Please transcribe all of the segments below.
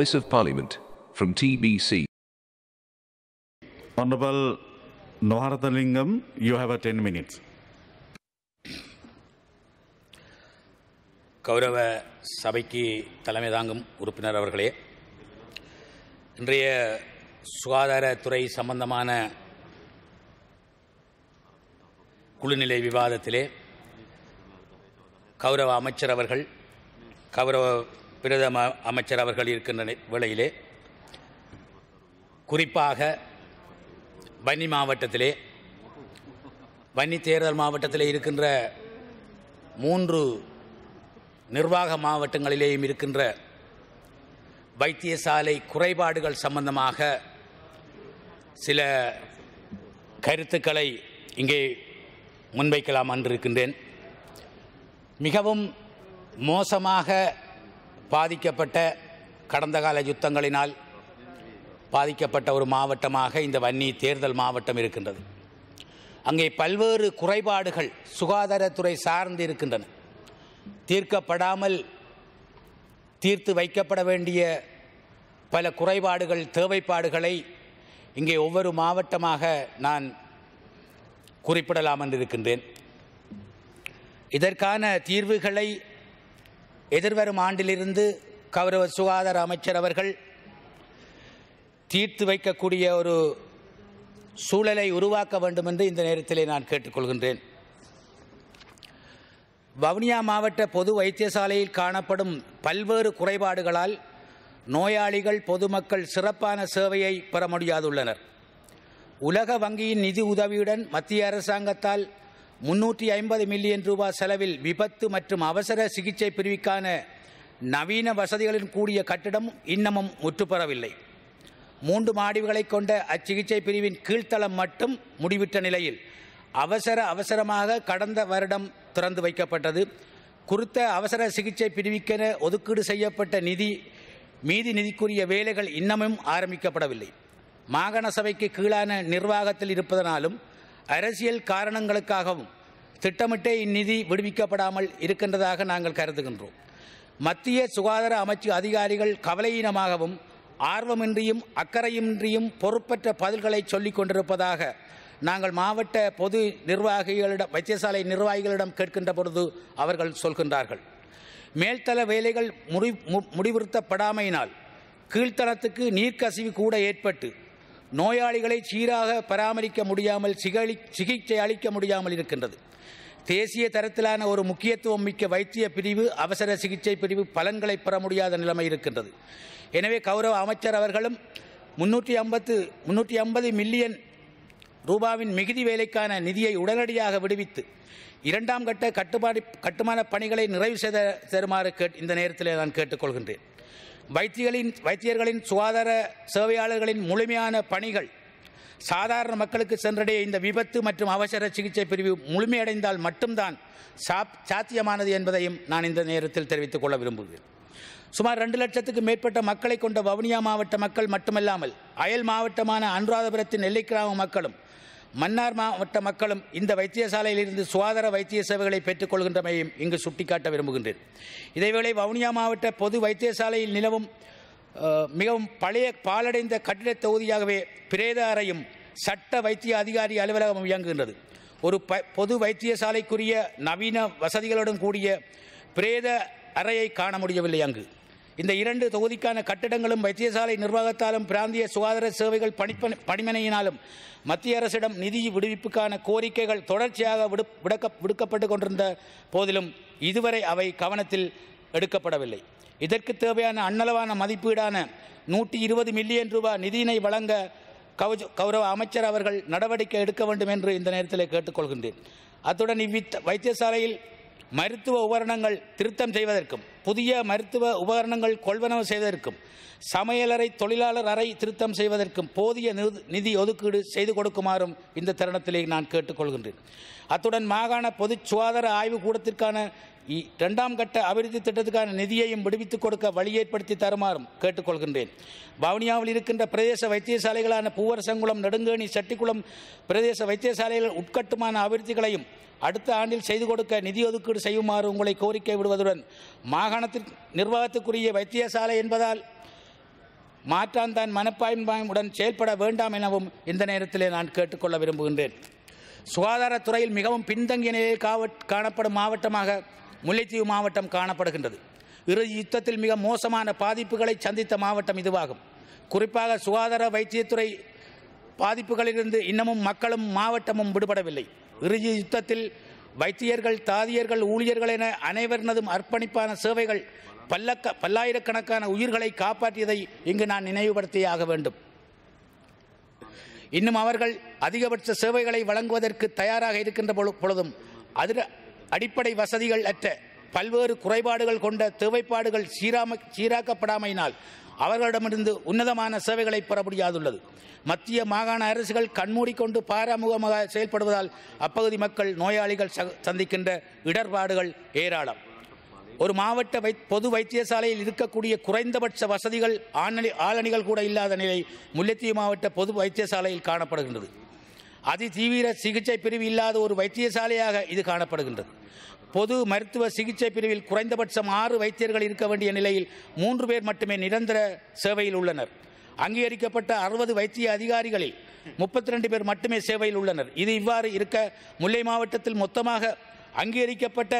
Voice of Parliament from TBC. Honorable Noharatalingam, you have a 10 minutes. கௌரவ சபைக்கு தலைமை தாங்கும் உறுப்பினர் அவர்களே இன்றைய சுகாதாரத்துறை சம்பந்தமான குழுநிலை விவாதத்திலே கௌரவ அமைச்சர் அவர்கள் கௌரவ பிரதம அமைச்சர் அவர்கள் இருக்கின்ற வேளையிலே குறிப்பாக வன்னி மாவட்டத்திலே வன்னி தேர்தல் மாவட்டத்தில் இருக்கின்ற மூன்று நிர்வாக மாவட்டங்களிலேயும் இருக்கின்ற வைத்தியசாலை குறைபாடுகள் சம்பந்தமாக சில கருத்துக்களை இங்கே முன்வைக்கலாம் என்று இருக்கின்றேன் மிகவும் மோசமாக பாதிக்கப்பட்ட கடந்த கால யுத்தங்களினால் பாதிக்கப்பட்ட ஒரு மாவட்டமாக இந்த வன்னி தேர்தல் மாவட்டம் இருக்கின்றது அங்கே பல்வேறு குறைபாடுகள் சுகாதாரத்துறை சார்ந்து இருக்கின்றன தீர்க்கப்படாமல் தீர்த்து வைக்கப்பட வேண்டிய பல குறைபாடுகள் தேவைப்பாடுகளை இங்கே ஒவ்வொரு மாவட்டமாக நான் குறிப்பிடலாம் என்று இருக்கின்றேன் இதற்கான தீர்வுகளை எதிர்வரும் ஆண்டிலிருந்து கௌரவ சுகாதார அமைச்சர் அவர்கள் தீர்த்து வைக்கக்கூடிய ஒரு சூழலை உருவாக்க வேண்டும் என்று இந்த நேரத்திலே நான் கேட்டுக்கொள்கின்றேன் வவுனியா மாவட்ட பொது வைத்தியசாலையில் காணப்படும் பல்வேறு குறைபாடுகளால் நோயாளிகள் பொதுமக்கள் சிறப்பான சேவையை பெற முடியாதுள்ளனர் உலக வங்கியின் நிதி உதவியுடன் மத்திய அரசாங்கத்தால் முன்னூற்றி ஐம்பது மில்லியன் ரூபாய் செலவில் விபத்து மற்றும் அவசர சிகிச்சை பிரிவுக்கான நவீன வசதிகளின் கூடிய கட்டிடம் இன்னமும் முற்றுப்பெறவில்லை மூன்று மாடிவுகளை கொண்ட அச்சிகிச்சை பிரிவின் கீழ்த்தளம் மட்டும் முடிவிட்ட நிலையில் அவசர அவசரமாக கடந்த வருடம் திறந்து வைக்கப்பட்டது குறித்த அவசர சிகிச்சை பிரிவுக்கென ஒதுக்கீடு செய்யப்பட்ட நிதி மீதி நிதிக்குரிய வேலைகள் இன்னமும் ஆரம்பிக்கப்படவில்லை மாகாண சபைக்கு கீழான நிர்வாகத்தில் இருப்பதனாலும் அரசியல் காரணங்களுக்காகவும் திட்டமிட்டே இந்நிதி விடுவிக்கப்படாமல் இருக்கின்றதாக நாங்கள் கருதுகின்றோம் மத்திய சுகாதார அமைச்சு அதிகாரிகள் கவலையீனமாகவும் ஆர்வமின்றியும் அக்கறையின்றியும் பொறுப்பற்ற பதில்களை சொல்லிக் கொண்டிருப்பதாக நாங்கள் மாவட்ட பொது நிர்வாகிகளிடம் வைத்தியசாலை நிர்வாகிகளிடம் கேட்கின்ற பொழுது அவர்கள் சொல்கின்றார்கள் மேல்தள வேலைகள் முடி முடிவுறுத்தப்படாமையினால் கீழ்த்தளத்துக்கு நீர்க்கசிவு கூட ஏற்பட்டு நோயாளிகளை சீராக பராமரிக்க முடியாமல் சிகளி சிகிச்சை அளிக்க முடியாமல் இருக்கின்றது தேசிய தரத்திலான ஒரு முக்கியத்துவம் மிக்க வைத்திய பிரிவு அவசர சிகிச்சை பிரிவு பலன்களை பெற முடியாத நிலைமை இருக்கின்றது எனவே கௌரவ அமைச்சர் அவர்களும் முன்னூற்றி ஐம்பத்து முன்னூற்றி ஐம்பது மில்லியன் ரூபாவின் மிகுதி வேலைக்கான நிதியை உடனடியாக விடுவித்து இரண்டாம் கட்ட கட்டுப்பாடு கட்டுமான பணிகளை நிறைவு செய்த தருமாறு கேட் இந்த நேரத்தில் நான் கேட்டுக்கொள்கின்றேன் வைத்தியர்களின் வைத்தியர்களின் சுகாதார சேவையாளர்களின் முழுமையான பணிகள் சாதாரண மக்களுக்கு சென்றடைய இந்த விபத்து மற்றும் அவசர சிகிச்சை பிரிவு முழுமையடைந்தால் மட்டும்தான் சாப் சாத்தியமானது என்பதையும் நான் இந்த நேரத்தில் தெரிவித்துக் கொள்ள விரும்புகிறேன் சுமார் ரெண்டு லட்சத்துக்கு மேற்பட்ட மக்களை கொண்ட வவுனியா மாவட்ட மக்கள் மட்டுமல்லாமல் அயல் மாவட்டமான அனுராதபுரத்தின் நெல்லிக்கிராம மக்களும் மன்னார் மாவட்ட மக்களும் இந்த வைத்தியசாலையிலிருந்து சுகாதார வைத்திய சேவைகளை பெற்றுக்கொள்கின்றமையும் இங்கு சுட்டிக்காட்ட விரும்புகின்றேன் இதேவேளை வவுனியா மாவட்ட பொது வைத்தியசாலையில் நிலவும் மிகவும் பழைய பாலடைந்த கட்டிட தொகுதியாகவே பிரேத அறையும் சட்ட வைத்திய அதிகாரி அலுவலகம் இயங்குகின்றது ஒரு ப பொது வைத்தியசாலைக்குரிய நவீன வசதிகளுடன் கூடிய பிரேத அறையை காண முடியவில்லை அங்கு இந்த இரண்டு தொகுதிக்கான கட்டிடங்களும் வைத்தியசாலை நிர்வாகத்தாலும் பிராந்திய சுகாதார சேவைகள் பணிமனையினாலும் மத்திய அரசிடம் நிதி விடுவிப்புக்கான கோரிக்கைகள் தொடர்ச்சியாக விடுக்க விடுக்கப்பட்டு கொண்டிருந்த போதிலும் இதுவரை அவை கவனத்தில் எடுக்கப்படவில்லை இதற்கு தேவையான அன்னளவான மதிப்பீடான நூற்றி இருபது மில்லியன் ரூபாய் நிதியினை வழங்க கவுஜ் கௌரவ அமைச்சர் அவர்கள் நடவடிக்கை எடுக்க வேண்டும் என்று இந்த நேரத்தில் கேட்டுக்கொள்கின்றேன் அத்துடன் இவ்வித்த வைத்தியசாலையில் மருத்துவ உபகரணங்கள் திருத்தம் செய்வதற்கும் புதிய மருத்துவ உபகரணங்கள் கொள்வனவு செய்வதற்கும் சமையலறை தொழிலாளர் அறை திருத்தம் செய்வதற்கும் போதிய நிதி ஒதுக்கீடு செய்து கொடுக்குமாறும் இந்த தருணத்திலே நான் கேட்டுக்கொள்கின்றேன் அத்துடன் மாகாண பொது சுகாதார ஆய்வு கூடத்திற்கான இரண்டாம் கட்ட அபிவிருத்தி திட்டத்துக்கான நிதியையும் விடுவித்துக் கொடுக்க வழி ஏற்படுத்தி தருமாறும் கேட்டுக்கொள்கின்றேன் வவுனியாவில் இருக்கின்ற பிரதேச வைத்தியசாலைகளான பூவரசங்குளம் நெடுங்கேணி செட்டிக்குளம் பிரதேச வைத்தியசாலைகள் உட்கட்டுமான அபிவிருத்திகளையும் அடுத்த ஆண்டில் செய்து கொடுக்க நிதி ஒதுக்கீடு செய்யுமாறு உங்களை கோரிக்கை விடுவதுடன் மாகாணத்திற்கு நிர்வாகத்துக்குரிய வைத்தியசாலை என்பதால் மாற்றான் தான் மனப்பாய்மையுடன் செயல்பட வேண்டாம் எனவும் இந்த நேரத்திலே நான் கேட்டுக்கொள்ள விரும்புகின்றேன் சுகாதாரத்துறையில் மிகவும் பின்தங்கிய நிலையில் காணப்படும் மாவட்டமாக முல்லைத்தீவு மாவட்டம் காணப்படுகின்றது இறுதி யுத்தத்தில் மிக மோசமான பாதிப்புகளை சந்தித்த மாவட்டம் இதுவாகும் குறிப்பாக சுகாதார வைத்தியத்துறை பாதிப்புகளிலிருந்து இன்னமும் மக்களும் மாவட்டமும் விடுபடவில்லை இறுதி யுத்தத்தில் வைத்தியர்கள் தாதியர்கள் ஊழியர்கள் என அனைவரினதும் அர்ப்பணிப்பான சேவைகள் பல்லக்க பல்லாயிரக்கணக்கான உயிர்களை காப்பாற்றியதை இங்கு நான் நினைவுபடுத்தியாக ஆக வேண்டும் இன்னும் அவர்கள் அதிகபட்ச சேவைகளை வழங்குவதற்கு தயாராக இருக்கின்ற பொழுதும் அதிர அடிப்படை வசதிகள் அற்ற பல்வேறு குறைபாடுகள் கொண்ட தேவைப்பாடுகள் சீராம சீராக்கப்படாமையினால் அவர்களிடமிருந்து உன்னதமான சேவைகளை பெற முடியாதுள்ளது மத்திய மாகாண அரசுகள் கண்மூடிக்கொண்டு பாராமுகமாக செயல்படுவதால் அப்பகுதி மக்கள் நோயாளிகள் சந்திக்கின்ற இடர்பாடுகள் ஏராளம் ஒரு மாவட்ட வை பொது வைத்தியசாலையில் இருக்கக்கூடிய குறைந்தபட்ச வசதிகள் ஆணி ஆளணிகள் கூட இல்லாத நிலை முல்லைத்தீவு மாவட்ட பொது வைத்தியசாலையில் காணப்படுகின்றது அதிதீவிர சிகிச்சை பிரிவு இல்லாத ஒரு வைத்தியசாலையாக இது காணப்படுகின்றது பொது மருத்துவ சிகிச்சை பிரிவில் குறைந்தபட்சம் ஆறு வைத்தியர்கள் இருக்க வேண்டிய நிலையில் மூன்று பேர் மட்டுமே நிரந்தர சேவையில் உள்ளனர் அங்கீகரிக்கப்பட்ட அறுபது வைத்திய அதிகாரிகளில் முப்பத்தி ரெண்டு பேர் மட்டுமே சேவையில் உள்ளனர் இது இவ்வாறு இருக்க முல்லை மாவட்டத்தில் மொத்தமாக அங்கீகரிக்கப்பட்ட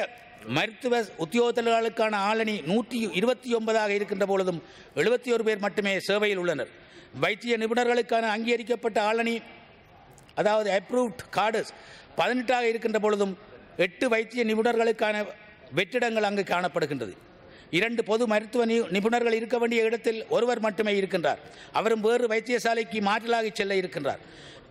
மருத்துவ உத்தியோக ஆளணி நூற்றி இருபத்தி ஒன்பதாக இருக்கின்ற பொழுதும் எழுபத்தி ஒரு பேர் மட்டுமே சேவையில் உள்ளனர் வைத்திய நிபுணர்களுக்கான அங்கீகரிக்கப்பட்ட ஆளணி அதாவது அப்ரூவ்ட் கார்டு பதினெட்டாக இருக்கின்ற பொழுதும் எட்டு வைத்திய நிபுணர்களுக்கான வெற்றிடங்கள் அங்கு காணப்படுகின்றது இரண்டு பொது மருத்துவ நிபுணர்கள் இருக்க வேண்டிய இடத்தில் ஒருவர் மட்டுமே இருக்கின்றார் அவரும் வேறு வைத்தியசாலைக்கு மாற்றலாகச் செல்ல இருக்கின்றார்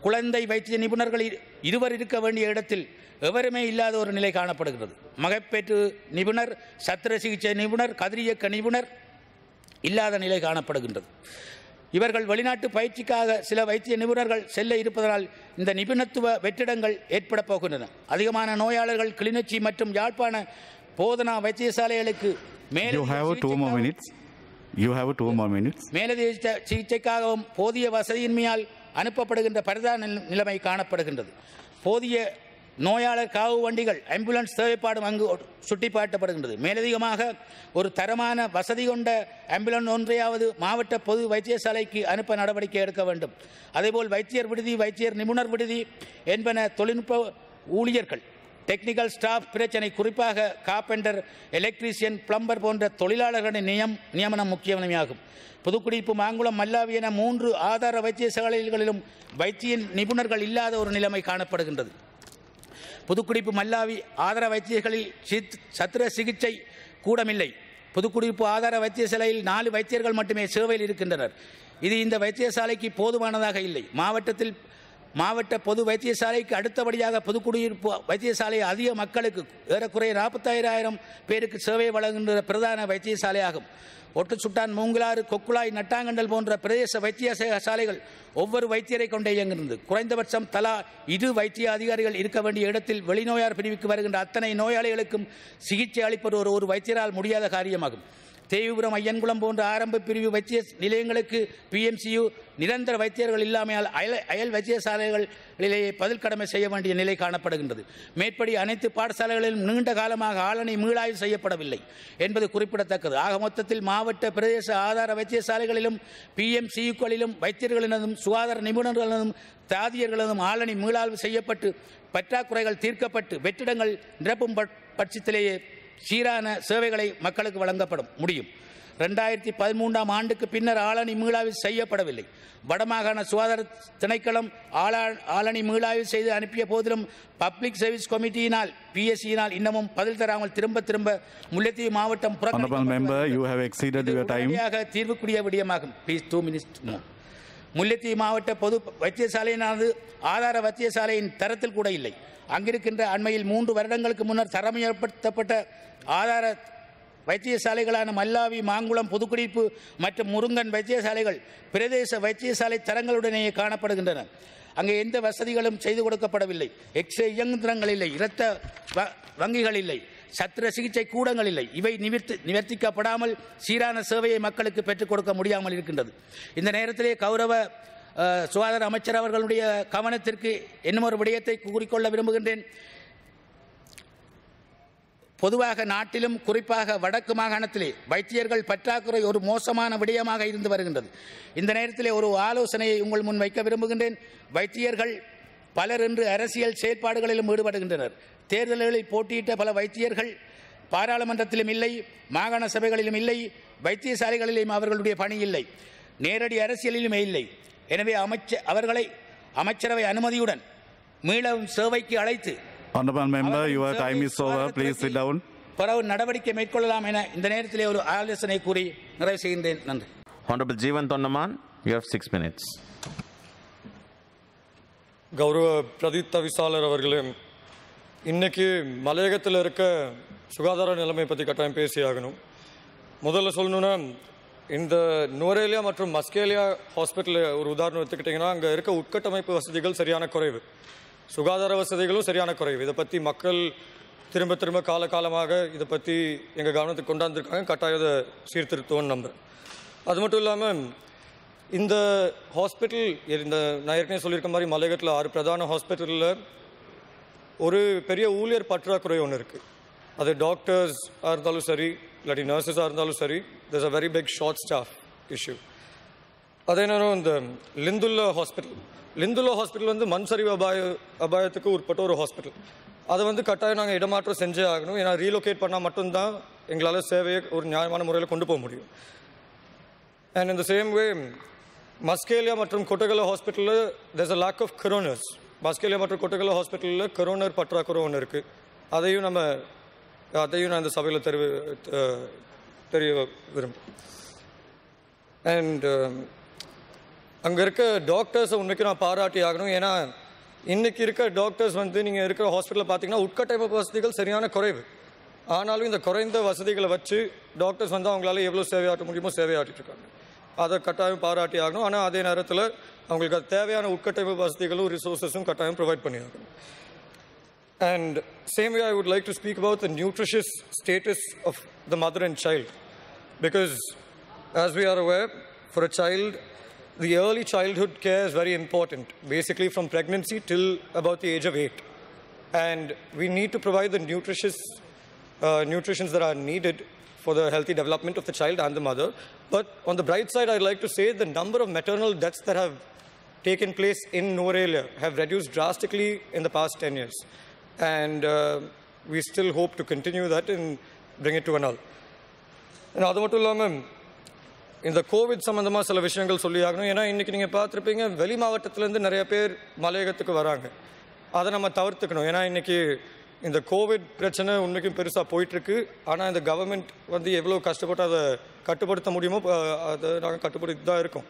குழந்தை வைத்திய நிபுணர்கள் இருவர் இருக்க வேண்டிய இடத்தில் எவருமே இல்லாத ஒரு நிலை காணப்படுகிறது மகப்பேற்று நிபுணர் சத்திர சிகிச்சை நிபுணர் கதிரியக்க நிபுணர் இல்லாத நிலை காணப்படுகின்றது இவர்கள் வெளிநாட்டு பயிற்சிக்காக சில வைத்திய நிபுணர்கள் செல்ல இருப்பதனால் இந்த நிபுணத்துவ வெற்றிடங்கள் ஏற்பட போகின்றன அதிகமான நோயாளர்கள் கிளிநொச்சி மற்றும் யாழ்ப்பாண போதனா வைத்தியசாலைகளுக்கு மேலதிக சிகிச்சைக்காகவும் போதிய வசதியின்மையால் அனுப்பப்படுகின்ற பரிதான நிலைமை காணப்படுகின்றது போதிய நோயாளர் காவு வண்டிகள் ஆம்புலன்ஸ் தேவைப்பாடும் அங்கு சுட்டிப்பாட்டப்படுகின்றது மேலதிகமாக ஒரு தரமான வசதி கொண்ட ஆம்புலன்ஸ் ஒன்றையாவது மாவட்ட பொது வைத்தியசாலைக்கு அனுப்ப நடவடிக்கை எடுக்க வேண்டும் அதேபோல் வைத்தியர் விடுதி வைத்தியர் நிபுணர் விடுதி என்பன தொழில்நுட்ப ஊழியர்கள் டெக்னிக்கல் ஸ்டாஃப் பிரச்சனை குறிப்பாக கார்பெண்டர் எலக்ட்ரீஷியன் பிளம்பர் போன்ற தொழிலாளர்களின் நியம் நியமனம் முக்கியமாகும் புதுக்குடிப்பு மாங்குளம் மல்லாவி என மூன்று ஆதார வைத்தியசாலைகளிலும் வைத்திய நிபுணர்கள் இல்லாத ஒரு நிலைமை காணப்படுகின்றது புதுக்குடிப்பு மல்லாவி ஆதார வைத்தியர்களில் சித் சத்திர சிகிச்சை கூடமில்லை புதுக்குடிப்பு ஆதார வைத்தியசாலையில் நாலு வைத்தியர்கள் மட்டுமே சேவையில் இருக்கின்றனர் இது இந்த வைத்தியசாலைக்கு போதுமானதாக இல்லை மாவட்டத்தில் மாவட்ட பொது வைத்தியசாலைக்கு அடுத்தபடியாக புதுக்குடியிருப்பு வைத்தியசாலை அதிக மக்களுக்கு ஏறக்குறைய நாற்பத்தாயிரம் பேருக்கு சேவை வழங்குகின்ற பிரதான வைத்தியசாலையாகும் ஒட்டு சுட்டான் மூங்கிலாறு கொக்குழாய் நட்டாங்கண்டல் போன்ற பிரதேச வைத்திய சாலைகள் ஒவ்வொரு வைத்தியரை கொண்டே இயங்குகிறது குறைந்தபட்சம் தலா இரு வைத்திய அதிகாரிகள் இருக்க வேண்டிய இடத்தில் வெளிநோயார் பிரிவுக்கு வருகின்ற அத்தனை நோயாளிகளுக்கும் சிகிச்சை அளிப்பது ஒரு ஒரு வைத்தியரால் முடியாத காரியமாகும் தேவிபுரம் ஐயன்குளம் போன்ற ஆரம்ப பிரிவு வைத்திய நிலையங்களுக்கு பிஎம்சியு நிரந்தர வைத்தியர்கள் இல்லாமையால் அயல் அயல் வைத்தியசாலைகளிலேயே பதில் கடமை செய்ய வேண்டிய நிலை காணப்படுகின்றது மேற்படி அனைத்து பாடசாலைகளிலும் நீண்ட காலமாக ஆளணி மீளாய்வு செய்யப்படவில்லை என்பது குறிப்பிடத்தக்கது ஆக மொத்தத்தில் மாவட்ட பிரதேச ஆதார வைத்தியசாலைகளிலும் பிஎம்சியுக்களிலும் வைத்தியர்களினதும் சுகாதார நிபுணர்களினதும் தாதியர்களதும் ஆளணி மீளாய்வு செய்யப்பட்டு பற்றாக்குறைகள் தீர்க்கப்பட்டு வெற்றிடங்கள் நிரப்பும் பட்சத்திலேயே சீரான சேவைகளை மக்களுக்கு வழங்கப்படும் முடியும் ரெண்டாயிரத்தி பதிமூன்றாம் ஆண்டுக்கு பின்னர் ஆளணி மீளாய்வு செய்யப்படவில்லை வடமாகாண சுகாதார திணைக்களம் ஆளா ஆளணி மீளாய்வு செய்து அனுப்பிய போதிலும் பப்ளிக் சர்வீஸ் கமிட்டியினால் பிஎஸ்சியினால் இன்னமும் பதில் தராமல் திரும்ப திரும்ப முல்லைத்தீவு மாவட்டம் தீர்வுக்குரிய விடயமாகும் பிளீஸ் டூ மினிட்ஸ் முல்லைத்தீவு மாவட்ட பொது வைத்தியசாலையினானது ஆதார வைத்தியசாலையின் தரத்தில் கூட இல்லை அங்கிருக்கின்ற அண்மையில் மூன்று வருடங்களுக்கு முன்னர் தரமையப்படுத்தப்பட்ட ஆதார வைத்தியசாலைகளான மல்லாவி மாங்குளம் புதுக்குடிப்பு மற்றும் முருங்கன் வைத்தியசாலைகள் பிரதேச வைத்தியசாலை தரங்களுடனேயே காணப்படுகின்றன அங்கே எந்த வசதிகளும் செய்து கொடுக்கப்படவில்லை எக்ஸ்ரே இயந்திரங்கள் இல்லை இரத்த வங்கிகள் இல்லை சத்திர சிகிச்சை கூடங்கள் இல்லை இவை நிவர்த்தி நிவர்த்திக்கப்படாமல் சீரான சேவையை மக்களுக்கு பெற்றுக் கொடுக்க முடியாமல் இருக்கின்றது இந்த நேரத்திலே கௌரவ சுகாதார அமைச்சர் அவர்களுடைய கவனத்திற்கு இன்னும் ஒரு விடயத்தை கூறிக்கொள்ள விரும்புகின்றேன் பொதுவாக நாட்டிலும் குறிப்பாக வடக்கு மாகாணத்திலே வைத்தியர்கள் பற்றாக்குறை ஒரு மோசமான விடயமாக இருந்து வருகின்றது இந்த நேரத்திலே ஒரு ஆலோசனையை உங்கள் முன் வைக்க விரும்புகின்றேன் வைத்தியர்கள் பலர் இன்று அரசியல் செயற்பாடுகளிலும் ஈடுபடுகின்றனர் தேர்தல்களில் போட்டியிட்ட பல வைத்தியர்கள் பாராளுமன்றத்திலும் இல்லை மாகாண சபைகளிலும் இல்லை வைத்தியசாலைகளிலும் அவர்களுடைய பணி இல்லை நேரடி அரசியலிலுமே இல்லை எனவே அமைச்சர் அவர்களை அமைச்சரவை அனுமதியுடன் மீளவும் சேவைக்கு அழைத்து நடவடிக்கை மேற்கொள்ளலாம் என இந்த நேரத்திலே ஒரு ஆலோசனை கூறி நிறைவு செய்கின்றேன் நன்றி ஜீவன் தொண்டமான் சிக்ஸ் மினிட்ஸ் கௌரவ பிரதித்த தவிசாளர் அவர்களே இன்னைக்கு மலையகத்தில் இருக்க சுகாதார நிலைமை பற்றி கட்டாயம் பேசி ஆகணும் முதல்ல சொல்லணும்னா இந்த நுவரேலியா மற்றும் மஸ்கேலியா ஹாஸ்பிட்டல் ஒரு உதாரணம் எடுத்துக்கிட்டிங்கன்னா அங்கே இருக்க உட்கட்டமைப்பு வசதிகள் சரியான குறைவு சுகாதார வசதிகளும் சரியான குறைவு இதை பற்றி மக்கள் திரும்ப திரும்ப கால காலமாக இதை பற்றி எங்கள் கவனத்துக்கு கொண்டாந்துருக்காங்க கட்டாயம் இதை சீர்திருத்துவோன்னு நம்புகிறேன் அது மட்டும் இல்லாமல் இந்த ஹாஸ்பிட்டல் இந்த நான் ஏற்கனவே சொல்லியிருக்க மாதிரி மலையகத்தில் ஆறு பிரதான ஹாஸ்பிட்டலில் ஒரு பெரிய ஊழியர் பற்றாக்குறை ஒன்று இருக்குது அது டாக்டர்ஸ் இருந்தாலும் சரி இல்லாட்டி நர்சஸாக இருந்தாலும் சரி this a very big short staff issue அதே நேரம் இந்த லிந்துல்லா ஹாஸ்பிட்டல் லிந்துல்லா ஹாஸ்பிட்டல் வந்து மண் சரிவு அபாய அபாயத்துக்கு உட்பட்ட ஒரு ஹாஸ்பிட்டல் அதை வந்து கட்டாயம் நாங்கள் இடமாற்றம் செஞ்சே ஆகணும் ஏன்னா ரீலொகேட் பண்ணால் மட்டும்தான் எங்களால் சேவையை ஒரு நியாயமான முறையில் கொண்டு போக முடியும் அண்ட் இந்த சேம் வே மஸ்கேலியா மற்றும் கொட்டகலா ஹாஸ்பிட்டலில் there's a lack of coroners Maskeliya மற்றும் கொட்டகல ஹாஸ்பிட்டலில் கரோனர் பற்றாக்குறை ஒன்று இருக்குது அதையும் நம்ம அதையும் நான் இந்த சபையில் தெரிவி தெரிய விரும்புகிறேன் அண்ட் um, அங்கே இருக்க டாக்டர்ஸை உண்மைக்கு நான் பாராட்டி ஆகணும் ஏன்னா இன்றைக்கி இருக்க டாக்டர்ஸ் வந்து நீங்கள் இருக்கிற ஹாஸ்பிட்டலில் பார்த்தீங்கன்னா உட்கட்டமைப்பு வசதிகள் சரியான குறைவு ஆனாலும் இந்த குறைந்த வசதிகளை வச்சு டாக்டர்ஸ் வந்து அவங்களால எவ்வளோ சேவையாட்ட முடியுமோ சேவையாட்டிருக்காங்க அதை கட்டாயம் பாராட்டி ஆகணும் ஆனால் அதே நேரத்தில் அவங்களுக்கு தேவையான உட்கட்டமைப்பு வசதிகளும் ரிசோர்ஸஸும் கட்டாயம் ப்ரொவைட் பண்ணி ஆகணும் And same way, I would like to speak about the nutritious status of the mother and child. Because as we are aware, for a child, the early childhood care is very important, basically from pregnancy till about the age of eight. And we need to provide the nutritious uh, nutritions that are needed for the healthy development of the child and the mother. But on the bright side, I'd like to say the number of maternal deaths that have taken place in Norelia have reduced drastically in the past 10 years. and uh, we still hope to continue that and bring it to an all. அது மட்டும் இல்லாமல் இந்த Covid சம்மந்தமாக சில விஷயங்கள் சொல்லி ஆகணும் ஏன்னா இன்றைக்கி நீங்கள் பார்த்துருப்பீங்க வெளி மாவட்டத்திலேருந்து நிறைய பேர் மலையகத்துக்கு வராங்க அதை நம்ம தவிர்த்துக்கணும் ஏன்னா இன்றைக்கி இந்த கோவிட் பிரச்சனை உண்மைக்கும் பெருசாக போயிட்டுருக்கு ஆனால் இந்த கவர்மெண்ட் வந்து எவ்வளோ கஷ்டப்பட்டு அதை கட்டுப்படுத்த முடியுமோ அதை நாங்கள் கட்டுப்படுத்தி தான் இருக்கோம்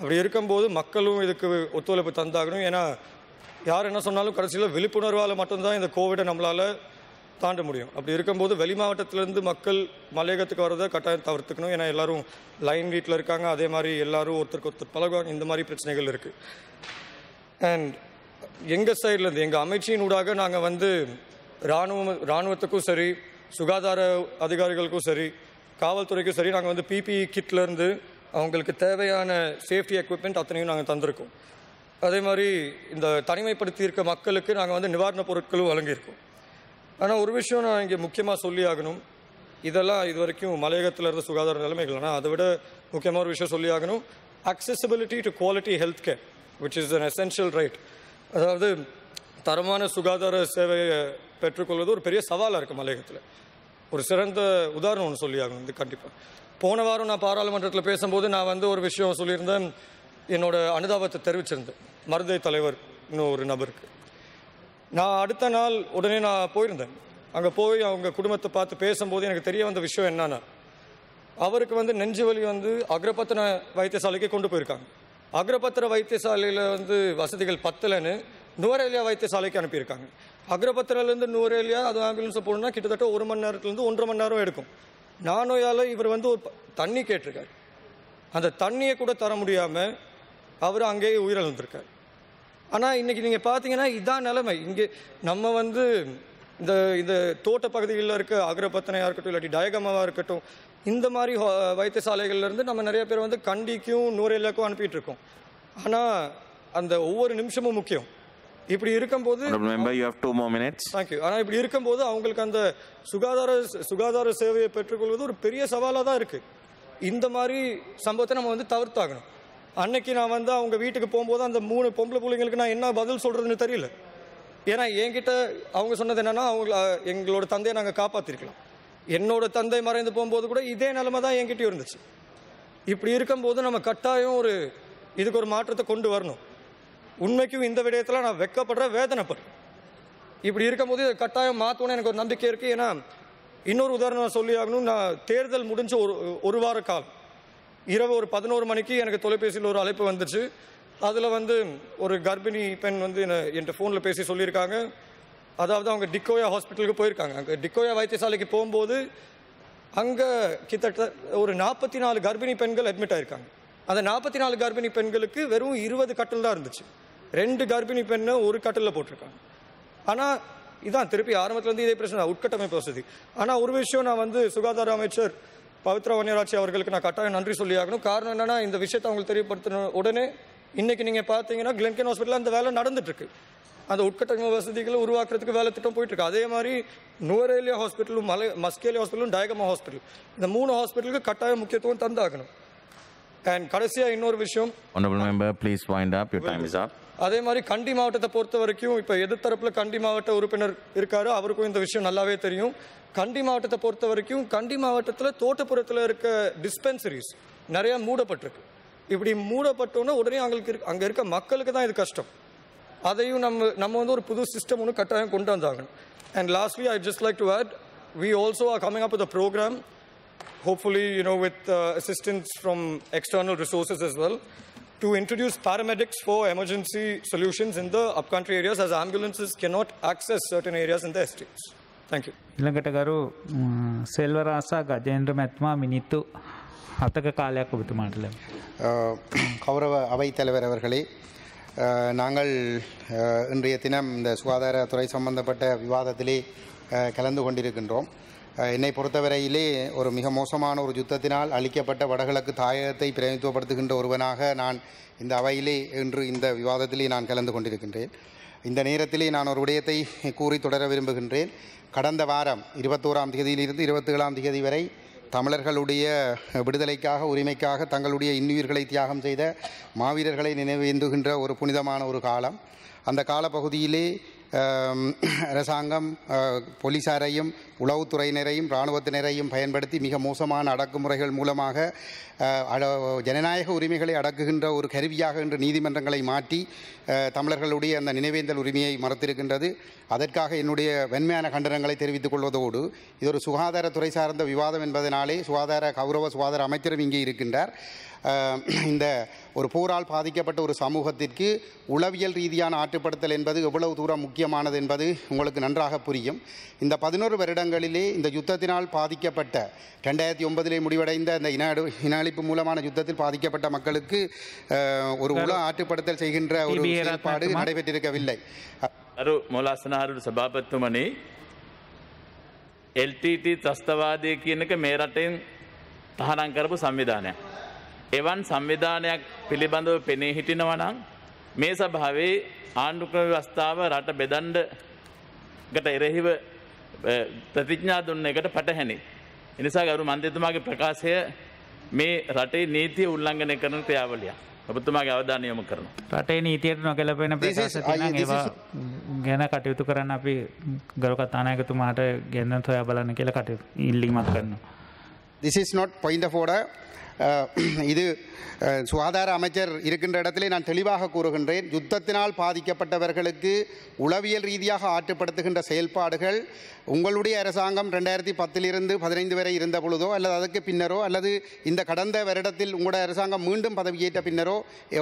அப்படி இருக்கும்போது மக்களும் இதுக்கு ஒத்துழைப்பு தந்தாகணும் ஏன்னா யார் என்ன சொன்னாலும் கடைசியில் விழிப்புணர்வால் மட்டும்தான் இந்த கோவிடை நம்மளால் தாண்ட முடியும் அப்படி இருக்கும்போது வெளி மாவட்டத்திலேருந்து மக்கள் மலையகத்துக்கு வரதை கட்டாயம் தவிர்த்துக்கணும் ஏன்னா எல்லோரும் லைன் வீட்டில் இருக்காங்க அதே மாதிரி எல்லோரும் ஒருத்தருக்கு ஒருத்தர் பழகுவாங்க இந்த மாதிரி பிரச்சனைகள் இருக்குது அண்ட் எங்கள் சைட்லேருந்து எங்கள் அமைச்சியின் ஊடாக நாங்கள் வந்து இராணுவம் இராணுவத்துக்கும் சரி சுகாதார அதிகாரிகளுக்கும் சரி காவல்துறைக்கும் சரி நாங்கள் வந்து பிபிஇ e கிட்லேருந்து அவங்களுக்கு தேவையான சேஃப்டி எக்யூப்மெண்ட் அத்தனையும் நாங்கள் தந்திருக்கோம் அதே மாதிரி இந்த தனிமைப்படுத்தி இருக்க மக்களுக்கு நாங்கள் வந்து நிவாரணப் பொருட்களும் வழங்கியிருக்கோம் ஆனால் ஒரு விஷயம் நான் இங்கே முக்கியமாக சொல்லி ஆகணும் இதெல்லாம் இது வரைக்கும் மலையகத்தில் இருந்த சுகாதார நிலைமைகள் ஆனால் அதை விட முக்கியமாக ஒரு விஷயம் சொல்லி ஆகணும் accessibility to quality health care which is an essential right அதாவது தரமான சுகாதார சேவையை பெற்றுக்கொள்வது ஒரு பெரிய சவாலாக இருக்குது மலையகத்தில் ஒரு சிறந்த உதாரணம் ஒன்று சொல்லி ஆகணும் இது கண்டிப்பாக போன வாரம் நான் பாராளுமன்றத்தில் பேசும்போது நான் வந்து ஒரு விஷயம் சொல்லியிருந்தேன் என்னோட அனுதாபத்தை தெரிவிச்சிருந்தேன் மருதை தலைவர் இன்னும் ஒரு நபருக்கு நான் அடுத்த நாள் உடனே நான் போயிருந்தேன் அங்கே போய் அவங்க குடும்பத்தை பார்த்து பேசும்போது எனக்கு தெரிய வந்த விஷயம் என்னன்னா அவருக்கு வந்து நெஞ்சு வலி வந்து அக்ரபத்திர வைத்தியசாலைக்கு கொண்டு போயிருக்காங்க அக்ரபத்திர வைத்தியசாலையில் வந்து வசதிகள் பத்தலைன்னு நுவரேலியா வைத்தியசாலைக்கு அனுப்பியிருக்காங்க அக்ரபத்திரிலேருந்து நுவரேலியா அது ஆம்புலன்ஸை போகணுன்னா கிட்டத்தட்ட ஒரு மணி நேரத்துலேருந்து ஒன்றரை மணி நேரம் எடுக்கும் நானோயால் இவர் வந்து ஒரு தண்ணி கேட்டிருக்காரு அந்த தண்ணியை கூட தர முடியாமல் அவரும் அங்கேயே உயிரிழந்திருக்கார் ஆனால் இன்னைக்கு நீங்கள் பார்த்தீங்கன்னா இதான் நிலைமை இங்கே நம்ம வந்து இந்த இந்த தோட்ட பகுதிகளில் இருக்க அக்ரபத்தனையாக இருக்கட்டும் இல்லாட்டி டயகமாவாக இருக்கட்டும் இந்த மாதிரி வைத்தியசாலைகள்லேருந்து நம்ம நிறைய பேர் வந்து கண்டிக்கும் நூறையிலக்கும் அனுப்பிட்டு இருக்கோம் ஆனால் அந்த ஒவ்வொரு நிமிஷமும் முக்கியம் இப்படி இருக்கும்போது தேங்க்யூ ஆனால் இப்படி இருக்கும்போது அவங்களுக்கு அந்த சுகாதார சுகாதார சேவையை பெற்றுக்கொள்வது ஒரு பெரிய சவாலாக தான் இருக்குது இந்த மாதிரி சம்பவத்தை நம்ம வந்து தவிர்த்தாகணும் அன்னைக்கு நான் வந்து அவங்க வீட்டுக்கு போகும்போது அந்த மூணு பொம்பளை பிள்ளைங்களுக்கு நான் என்ன பதில் சொல்கிறதுன்னு தெரியல ஏன்னா என்கிட்ட அவங்க சொன்னது என்னென்னா அவங்க எங்களோட தந்தையை நாங்கள் காப்பாற்றிருக்கலாம் என்னோட தந்தை மறைந்து போகும்போது கூட இதே நிலைமை தான் என்கிட்டயும் இருந்துச்சு இப்படி இருக்கும்போது நம்ம கட்டாயம் ஒரு இதுக்கு ஒரு மாற்றத்தை கொண்டு வரணும் உண்மைக்கும் இந்த விடயத்தில் நான் வெக்கப்படுற வேதனைப்படுறேன் இப்படி இருக்கும்போது இதை கட்டாயம் மாற்றணும்னு எனக்கு ஒரு நம்பிக்கை இருக்குது ஏன்னா இன்னொரு உதாரணம் சொல்லி ஆகணும் நான் தேர்தல் முடிஞ்ச ஒரு ஒரு வார காலம் இரவு ஒரு பதினோரு மணிக்கு எனக்கு தொலைபேசியில் ஒரு அழைப்பு வந்துச்சு அதில் வந்து ஒரு கர்ப்பிணி பெண் வந்து என்னை என்கிட்ட ஃபோனில் பேசி சொல்லியிருக்காங்க அதாவது அவங்க டிக்கோயா ஹாஸ்பிட்டலுக்கு போயிருக்காங்க அங்கே டிக்கோயா வைத்தியசாலைக்கு போகும்போது அங்கே கிட்டத்தட்ட ஒரு நாற்பத்தி நாலு கர்ப்பிணி பெண்கள் அட்மிட் ஆயிருக்காங்க அந்த நாற்பத்தி நாலு கர்ப்பிணி பெண்களுக்கு வெறும் இருபது கட்டில் தான் இருந்துச்சு ரெண்டு கர்ப்பிணி பெண்ணை ஒரு கட்டிலில் போட்டிருக்காங்க ஆனால் இதான் திருப்பி ஆரம்பத்துலேருந்து இதே பிரச்சனை உட்கட்டமைப்பு வசதி ஆனால் ஒரு விஷயம் நான் வந்து சுகாதார அமைச்சர் பவித்ரா வன்னியராட்சி அவர்களுக்கு நான் கட்டாயம் நன்றி சொல்லி காரணம் என்னன்னா இந்த விஷயத்தை அவங்களுக்கு தெரியப்படுத்தின உடனே இன்னைக்கு நீங்கள் பார்த்தீங்கன்னா கிளென்கன் ஹாஸ்பிட்டலில் அந்த வேலை இருக்கு அந்த உட்கட்டமை வசதிகளை உருவாக்குறதுக்கு வேலை திட்டம் போயிட்டுருக்கு அதே மாதிரி நுவரேலியா ஹாஸ்பிட்டலும் மலை மஸ்கேலி ஹாஸ்பிட்டலும் டயகமா ஹாஸ்பிட்டல் இந்த மூணு ஹாஸ்பிட்டலுக்கு கட்டாயம் முக்கியத்துவம் தந்தாகணும் அண்ட் கடைசியாக இன்னொரு விஷயம் ப்ளீஸ் அதே மாதிரி கண்டி மாவட்டத்தை பொறுத்த வரைக்கும் இப்போ எதிர்த்தரப்பில் கண்டி மாவட்ட உறுப்பினர் இருக்காரு அவருக்கும் இந்த விஷயம் நல்லாவே தெரியும் கண்டி மாவட்டத்தை பொறுத்த வரைக்கும் கண்டி மாவட்டத்தில் தோட்டப்புறத்தில் இருக்க டிஸ்பென்சரிஸ் மூடப்பட்டிருக்கு இப்படி உடனே அவங்களுக்கு அங்கே இருக்க மக்களுக்கு தான் இது கஷ்டம் அதையும் நம்ம நம்ம வந்து ஒரு புது சிஸ்டம் ஒன்று கட்டாயம் கொண்டு and lastly I just like to add we also are coming up with a program, hopefully, you know, with uh, assistance from external resources as well, to introduce paramedics for emergency solutions in the upcountry areas as ambulances cannot access certain areas in the estates. ඉළඟට ගරු සෙල්වරාසා ගජේන්ද්‍ර මැත්මා මිනිත්තු අතක காலයක් ஒபத்துமாட்டில் கௌரவ அவை தலைவர் அவர்களே நாங்கள் uh, இன்றைய தினம் இந்த சுகாதாரத்துறை சம்பந்தப்பட்ட விவாதத்திலே uh, கலந்து கொண்டிருக்கின்றோம் uh, என்னை பொறுத்தவரையிலே ஒரு மிக மோசமான ஒரு யுத்தத்தினால் அளிக்கப்பட்ட வடகிழக்கு தாயகத்தை பிரதிநிதித்துவப்படுத்துகின்ற ஒருவனாக நான் இந்த அவையிலே இன்று இந்த விவாதத்திலே நான் கலந்து கொண்டிருக்கின்றேன் இந்த நேரத்திலே நான் ஒரு விடயத்தை கூறி தொடர விரும்புகின்றேன் கடந்த வாரம் இருபத்தோராம் தேதியிலிருந்து இருபத்தேழாம் தேதி வரை தமிழர்களுடைய விடுதலைக்காக உரிமைக்காக தங்களுடைய இன்னுயிர்களை தியாகம் செய்த மாவீரர்களை நினைவேந்துகின்ற ஒரு புனிதமான ஒரு காலம் அந்த காலப்பகுதியிலே அரசாங்கம் போலீசாரையும் உளவுத்துறையினரையும் இராணுவத்தினரையும் பயன்படுத்தி மிக மோசமான அடக்குமுறைகள் மூலமாக ஜனநாயக உரிமைகளை அடக்குகின்ற ஒரு கருவியாக இன்று நீதிமன்றங்களை மாற்றி தமிழர்களுடைய அந்த நினைவேந்தல் உரிமையை மறுத்திருக்கின்றது அதற்காக என்னுடைய வெண்மையான கண்டனங்களை தெரிவித்துக் கொள்வதோடு இது ஒரு சுகாதாரத்துறை சார்ந்த விவாதம் என்பதனாலே சுகாதார கௌரவ சுகாதார அமைச்சரும் இங்கே இருக்கின்றார் இந்த ஒரு போரால் பாதிக்கப்பட்ட ஒரு சமூகத்திற்கு உளவியல் ரீதியான ஆற்றுப்படுத்தல் என்பது எவ்வளவு தூரம் முக்கியமானது என்பது உங்களுக்கு நன்றாக புரியும் இந்த பதினோரு வருடங்களிலே இந்த யுத்தத்தினால் பாதிக்கப்பட்ட ரெண்டாயிரத்தி ஒன்பதிலே முடிவடைந்த இந்த இன இன அழிப்பு மூலமான யுத்தத்தில் பாதிக்கப்பட்ட மக்களுக்கு ஒரு உள ஆற்றுப்படுத்தல் செய்கின்ற ஒரு செயல்பாடு நடைபெற்றிருக்கவில்லை අරු මොලස්නාරු සභාපත්තුමනි LTT ත්‍රස්තවාදය කියන එක එවන් සංවිධානයක් පිළිබඳව පෙනී හිටිනවා නම් මේ සභාවේ ආණ්ඩුක්‍රම ව්‍යවස්ථාව රට බෙදන්නකට එරෙහිව ප්‍රතිඥා දුන්න එකට පටහැනි. එනිසා ගරු මන්ත්‍රීතුමාගේ ප්‍රකාශය මේ රටේ නීතිය උල්ලංඝනය කරන ක්‍රියාවලියක්. ඔබතුමාගේ අවධානය යොමු කරනවා. රටේ නීතියට නොගැලපෙන ප්‍රකාශ තියෙනවා ඒවා ගැන කටයුතු කරන්න අපි ගරු කතානායකතුමාට ගෙන්න හොයා බලන්න කියලා කටයුතු ඉල්ලීමක් කරනවා. This is not point of order. இது சுகாதார அமைச்சர் இருக்கின்ற இடத்திலே நான் தெளிவாக கூறுகின்றேன் யுத்தத்தினால் பாதிக்கப்பட்டவர்களுக்கு உளவியல் ரீதியாக ஆற்றுப்படுத்துகின்ற செயல்பாடுகள் உங்களுடைய அரசாங்கம் ரெண்டாயிரத்தி பத்திலிருந்து பதினைந்து வரை இருந்த பொழுதோ அல்லது அதற்கு பின்னரோ அல்லது இந்த கடந்த வருடத்தில் உங்களுடைய அரசாங்கம் மீண்டும் பதவியேற்ற பின்னரோ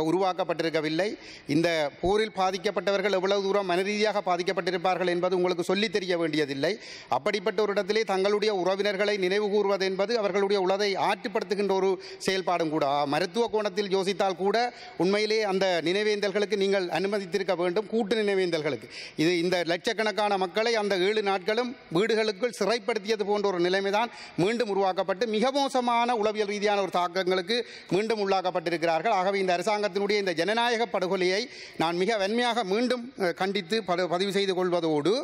உருவாக்கப்பட்டிருக்கவில்லை இந்த போரில் பாதிக்கப்பட்டவர்கள் எவ்வளவு தூரம் மனரீதியாக பாதிக்கப்பட்டிருப்பார்கள் என்பது உங்களுக்கு சொல்லித் தெரிய வேண்டியதில்லை அப்படிப்பட்ட ஒரு இடத்திலே தங்களுடைய உறவினர்களை நினைவு கூறுவது என்பது அவர்களுடைய உலகை ஆற்றுப்படுத்துகின்ற ஒரு செயல்பாடும் கூட மருத்துவ கோணத்தில் யோசித்தால் கூட உண்மையிலே அந்த நினைவேந்தல்களுக்கு நீங்கள் அனுமதித்திருக்க வேண்டும் கூட்டு நினைவேந்தல்களுக்கு இது இந்த லட்சக்கணக்கான மக்களை அந்த ஏழு நாட்களும் வீடுகளுக்குள் சிறைப்படுத்தியது போன்ற ஒரு நிலைமைதான் மீண்டும் உருவாக்கப்பட்டு மிக மோசமான உளவியல் ரீதியான ஒரு தாக்கங்களுக்கு மீண்டும் உள்ளாக்கப்பட்டிருக்கிறார்கள் ஆகவே இந்த அரசாங்கத்தினுடைய இந்த ஜனநாயக படுகொலையை நான் மிக வன்மையாக மீண்டும் கண்டித்து பதிவு செய்து கொள்வதோடு